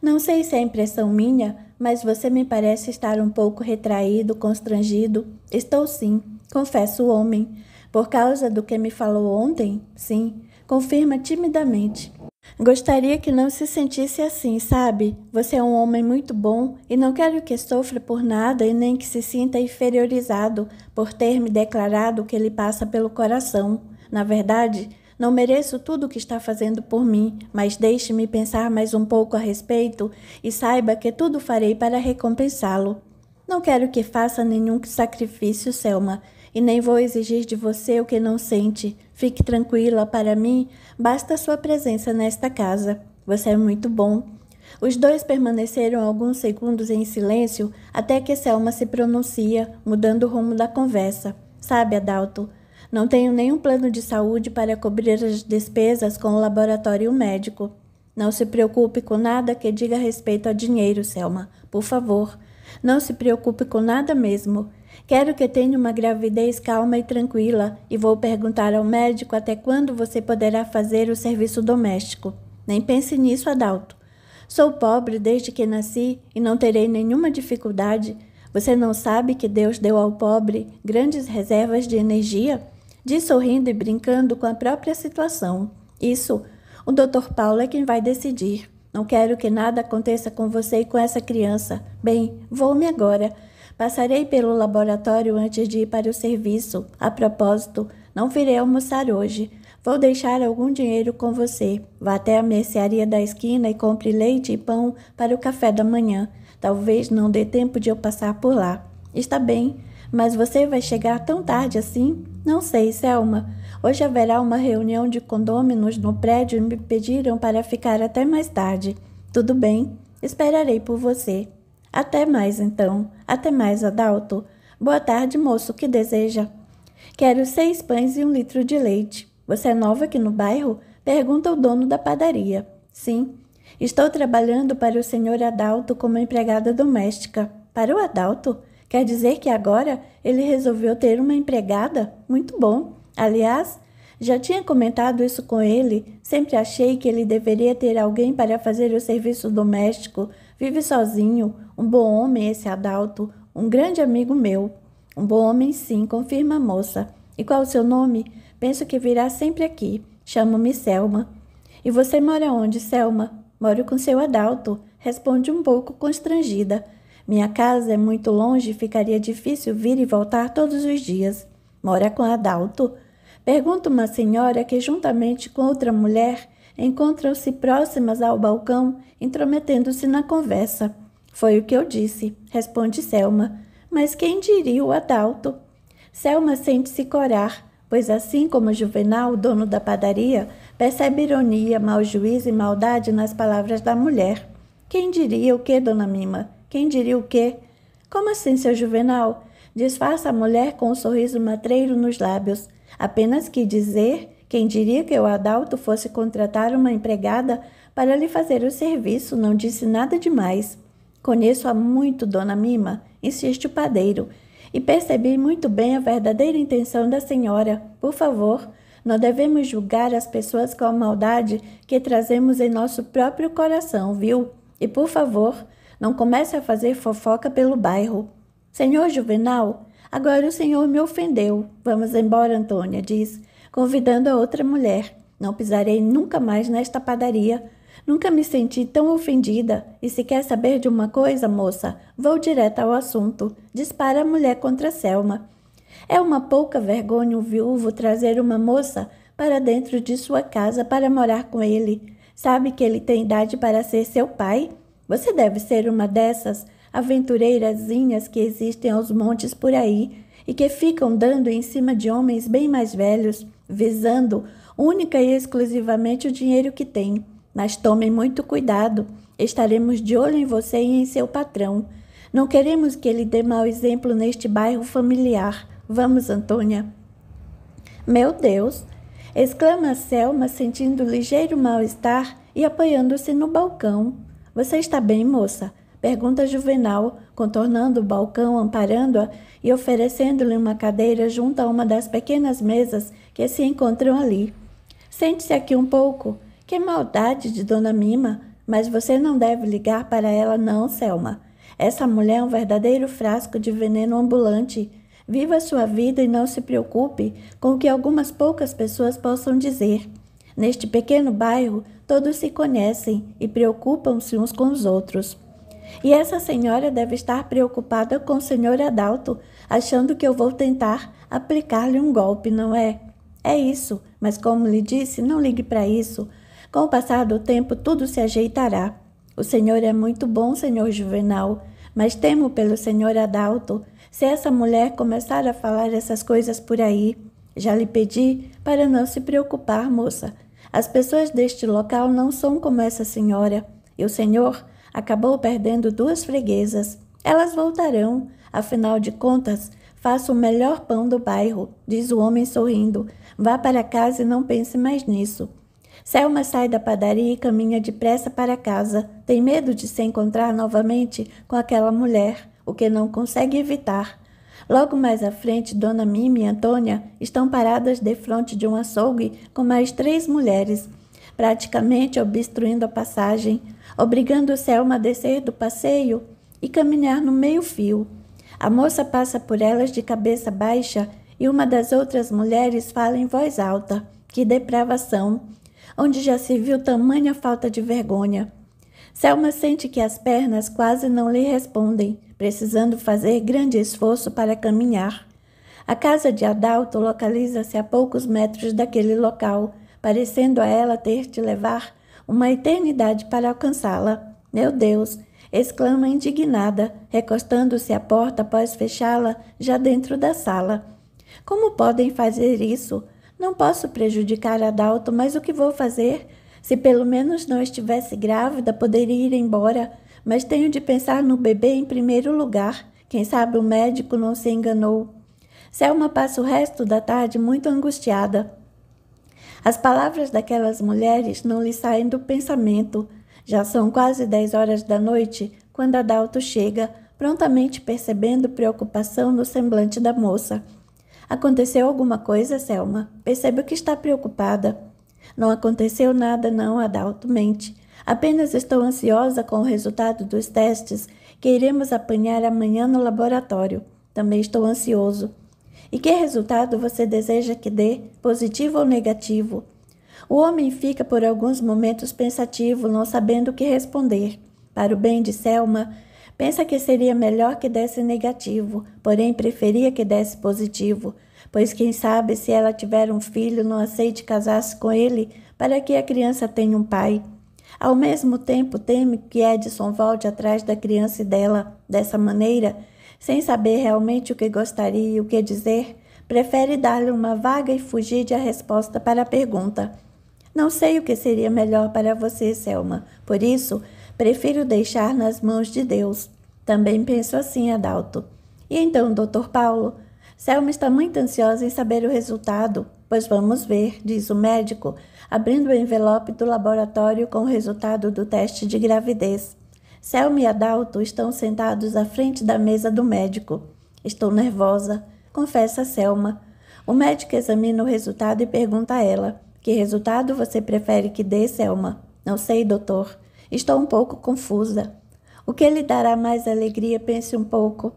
Não sei se é impressão minha, mas você me parece estar um pouco retraído, constrangido. Estou sim. Confessa o homem. Por causa do que me falou ontem? Sim. Confirma timidamente. Gostaria que não se sentisse assim, sabe? Você é um homem muito bom e não quero que sofra por nada e nem que se sinta inferiorizado por ter me declarado o que lhe passa pelo coração. Na verdade, não mereço tudo o que está fazendo por mim, mas deixe-me pensar mais um pouco a respeito e saiba que tudo farei para recompensá-lo. Não quero que faça nenhum sacrifício, Selma e nem vou exigir de você o que não sente. Fique tranquila, para mim, basta sua presença nesta casa. Você é muito bom. Os dois permaneceram alguns segundos em silêncio até que Selma se pronuncia, mudando o rumo da conversa. Sabe, Adalto, não tenho nenhum plano de saúde para cobrir as despesas com o laboratório médico. Não se preocupe com nada que diga respeito a dinheiro, Selma. Por favor, não se preocupe com nada mesmo. Quero que tenha uma gravidez calma e tranquila e vou perguntar ao médico até quando você poderá fazer o serviço doméstico. Nem pense nisso, Adalto. Sou pobre desde que nasci e não terei nenhuma dificuldade. Você não sabe que Deus deu ao pobre grandes reservas de energia? Diz sorrindo e brincando com a própria situação. Isso, o Dr. Paulo é quem vai decidir. Não quero que nada aconteça com você e com essa criança. Bem, vou-me agora. Passarei pelo laboratório antes de ir para o serviço. A propósito, não virei almoçar hoje. Vou deixar algum dinheiro com você. Vá até a mercearia da esquina e compre leite e pão para o café da manhã. Talvez não dê tempo de eu passar por lá. Está bem, mas você vai chegar tão tarde assim? Não sei, Selma. Hoje haverá uma reunião de condôminos no prédio e me pediram para ficar até mais tarde. Tudo bem, esperarei por você. Até mais, então. Até mais, Adalto. Boa tarde, moço. O que deseja? Quero seis pães e um litro de leite. Você é nova aqui no bairro? Pergunta o dono da padaria. Sim. Estou trabalhando para o senhor Adalto como empregada doméstica. Para o Adalto? Quer dizer que agora ele resolveu ter uma empregada? Muito bom. Aliás, já tinha comentado isso com ele. Sempre achei que ele deveria ter alguém para fazer o serviço doméstico, Vive sozinho, um bom homem esse Adalto, um grande amigo meu. Um bom homem, sim, confirma a moça. E qual o seu nome? Penso que virá sempre aqui. Chamo-me Selma. E você mora onde, Selma? Moro com seu Adalto, responde um pouco constrangida. Minha casa é muito longe e ficaria difícil vir e voltar todos os dias. Mora com Adalto? Pergunta uma senhora que, juntamente com outra mulher, encontram-se próximas ao balcão, intrometendo-se na conversa. Foi o que eu disse, responde Selma. Mas quem diria o Adalto? Selma sente-se corar, pois assim como Juvenal, dono da padaria, percebe ironia, mau juízo e maldade nas palavras da mulher. Quem diria o que, dona Mima? Quem diria o quê? Como assim, seu Juvenal? Disfarça a mulher com um sorriso matreiro nos lábios. Apenas que dizer quem diria que o Adalto fosse contratar uma empregada para lhe fazer o serviço não disse nada demais. Conheço há muito Dona Mima, insiste o padeiro, e percebi muito bem a verdadeira intenção da senhora. Por favor, não devemos julgar as pessoas com a maldade que trazemos em nosso próprio coração, viu? E por favor, não comece a fazer fofoca pelo bairro. Senhor Juvenal, agora o senhor me ofendeu. Vamos embora, Antônia, diz convidando a outra mulher. Não pisarei nunca mais nesta padaria. Nunca me senti tão ofendida. E se quer saber de uma coisa, moça, vou direto ao assunto. Dispara a mulher contra Selma. É uma pouca vergonha um viúvo trazer uma moça para dentro de sua casa para morar com ele. Sabe que ele tem idade para ser seu pai? Você deve ser uma dessas aventureirazinhas que existem aos montes por aí e que ficam dando em cima de homens bem mais velhos visando única e exclusivamente o dinheiro que tem. Mas tomem muito cuidado, estaremos de olho em você e em seu patrão. Não queremos que ele dê mau exemplo neste bairro familiar. Vamos, Antônia. Meu Deus! exclama Selma, sentindo ligeiro mal-estar e apoiando-se no balcão. Você está bem, moça? pergunta Juvenal, contornando o balcão, amparando-a e oferecendo-lhe uma cadeira junto a uma das pequenas mesas que se encontram ali. Sente-se aqui um pouco. Que maldade de Dona Mima! Mas você não deve ligar para ela, não, Selma. Essa mulher é um verdadeiro frasco de veneno ambulante. Viva sua vida e não se preocupe com o que algumas poucas pessoas possam dizer. Neste pequeno bairro, todos se conhecem e preocupam-se uns com os outros. E essa senhora deve estar preocupada com o senhor Adalto, achando que eu vou tentar aplicar-lhe um golpe, não é? É isso, mas como lhe disse, não ligue para isso. Com o passar do tempo, tudo se ajeitará. O Senhor é muito bom, Senhor Juvenal, mas temo pelo Senhor Adalto. Se essa mulher começar a falar essas coisas por aí, já lhe pedi para não se preocupar, moça. As pessoas deste local não são como essa senhora. E o senhor acabou perdendo duas freguesas. Elas voltarão. Afinal de contas, Faça o melhor pão do bairro, diz o homem sorrindo. Vá para casa e não pense mais nisso. Selma sai da padaria e caminha depressa para casa. Tem medo de se encontrar novamente com aquela mulher, o que não consegue evitar. Logo mais à frente, Dona Mimi e Antônia estão paradas de frente de um açougue com mais três mulheres, praticamente obstruindo a passagem, obrigando Selma a descer do passeio e caminhar no meio-fio. A moça passa por elas de cabeça baixa e uma das outras mulheres fala em voz alta: Que depravação! Onde já se viu tamanha falta de vergonha. Selma sente que as pernas quase não lhe respondem, precisando fazer grande esforço para caminhar. A casa de Adalto localiza-se a poucos metros daquele local, parecendo a ela ter de levar uma eternidade para alcançá-la. Meu Deus, exclama indignada, recostando-se à porta após fechá-la já dentro da sala. Como podem fazer isso? Não posso prejudicar a Dalto, mas o que vou fazer? Se pelo menos não estivesse grávida, poderia ir embora, mas tenho de pensar no bebê em primeiro lugar. Quem sabe o médico não se enganou. Selma passa o resto da tarde muito angustiada. As palavras daquelas mulheres não lhe saem do pensamento. Já são quase 10 horas da noite quando Adalto chega, prontamente percebendo preocupação no semblante da moça. Aconteceu alguma coisa, Selma? Percebo que está preocupada. Não aconteceu nada, não, Adalto, mente. Apenas estou ansiosa com o resultado dos testes que iremos apanhar amanhã no laboratório. Também estou ansioso. E que resultado você deseja que dê, positivo ou negativo? O homem fica por alguns momentos pensativo, não sabendo o que responder. Para o bem de Selma, pensa que seria melhor que desse negativo, porém preferia que desse positivo, pois quem sabe se ela tiver um filho, não aceite casar-se com ele para que a criança tenha um pai. Ao mesmo tempo, teme que Edson volte atrás da criança e dela, dessa maneira, sem saber realmente o que gostaria e o que dizer, prefere dar-lhe uma vaga e fugir de a resposta para a pergunta. Não sei o que seria melhor para você, Selma. Por isso, prefiro deixar nas mãos de Deus. Também penso assim, Adalto. E então, Dr. Paulo? Selma está muito ansiosa em saber o resultado. Pois vamos ver, diz o médico, abrindo o envelope do laboratório com o resultado do teste de gravidez. Selma e Adalto estão sentados à frente da mesa do médico. Estou nervosa, confessa Selma. O médico examina o resultado e pergunta a ela: que resultado você prefere que dê, Selma? Não sei, doutor. Estou um pouco confusa. O que lhe dará mais alegria? Pense um pouco.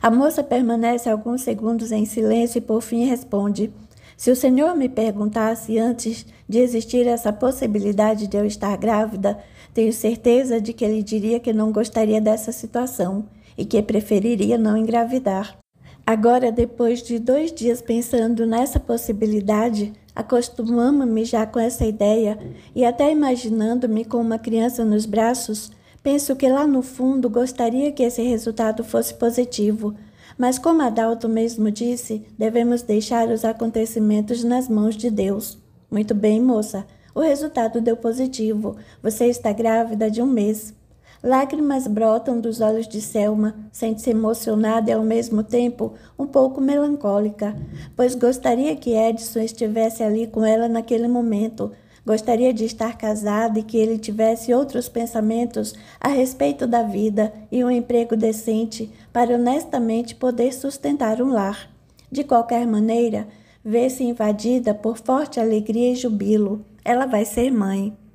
A moça permanece alguns segundos em silêncio e por fim responde: Se o senhor me perguntasse antes de existir essa possibilidade de eu estar grávida, tenho certeza de que ele diria que não gostaria dessa situação e que preferiria não engravidar. Agora, depois de dois dias pensando nessa possibilidade, Acostumamo-me já com essa ideia e, até imaginando-me com uma criança nos braços, penso que lá no fundo gostaria que esse resultado fosse positivo. Mas, como Adalto mesmo disse, devemos deixar os acontecimentos nas mãos de Deus. Muito bem, moça. O resultado deu positivo. Você está grávida de um mês. Lágrimas brotam dos olhos de Selma, sente-se emocionada e ao mesmo tempo um pouco melancólica, pois gostaria que Edson estivesse ali com ela naquele momento. Gostaria de estar casada e que ele tivesse outros pensamentos a respeito da vida e um emprego decente para honestamente poder sustentar um lar. De qualquer maneira, vê-se invadida por forte alegria e jubilo. Ela vai ser mãe.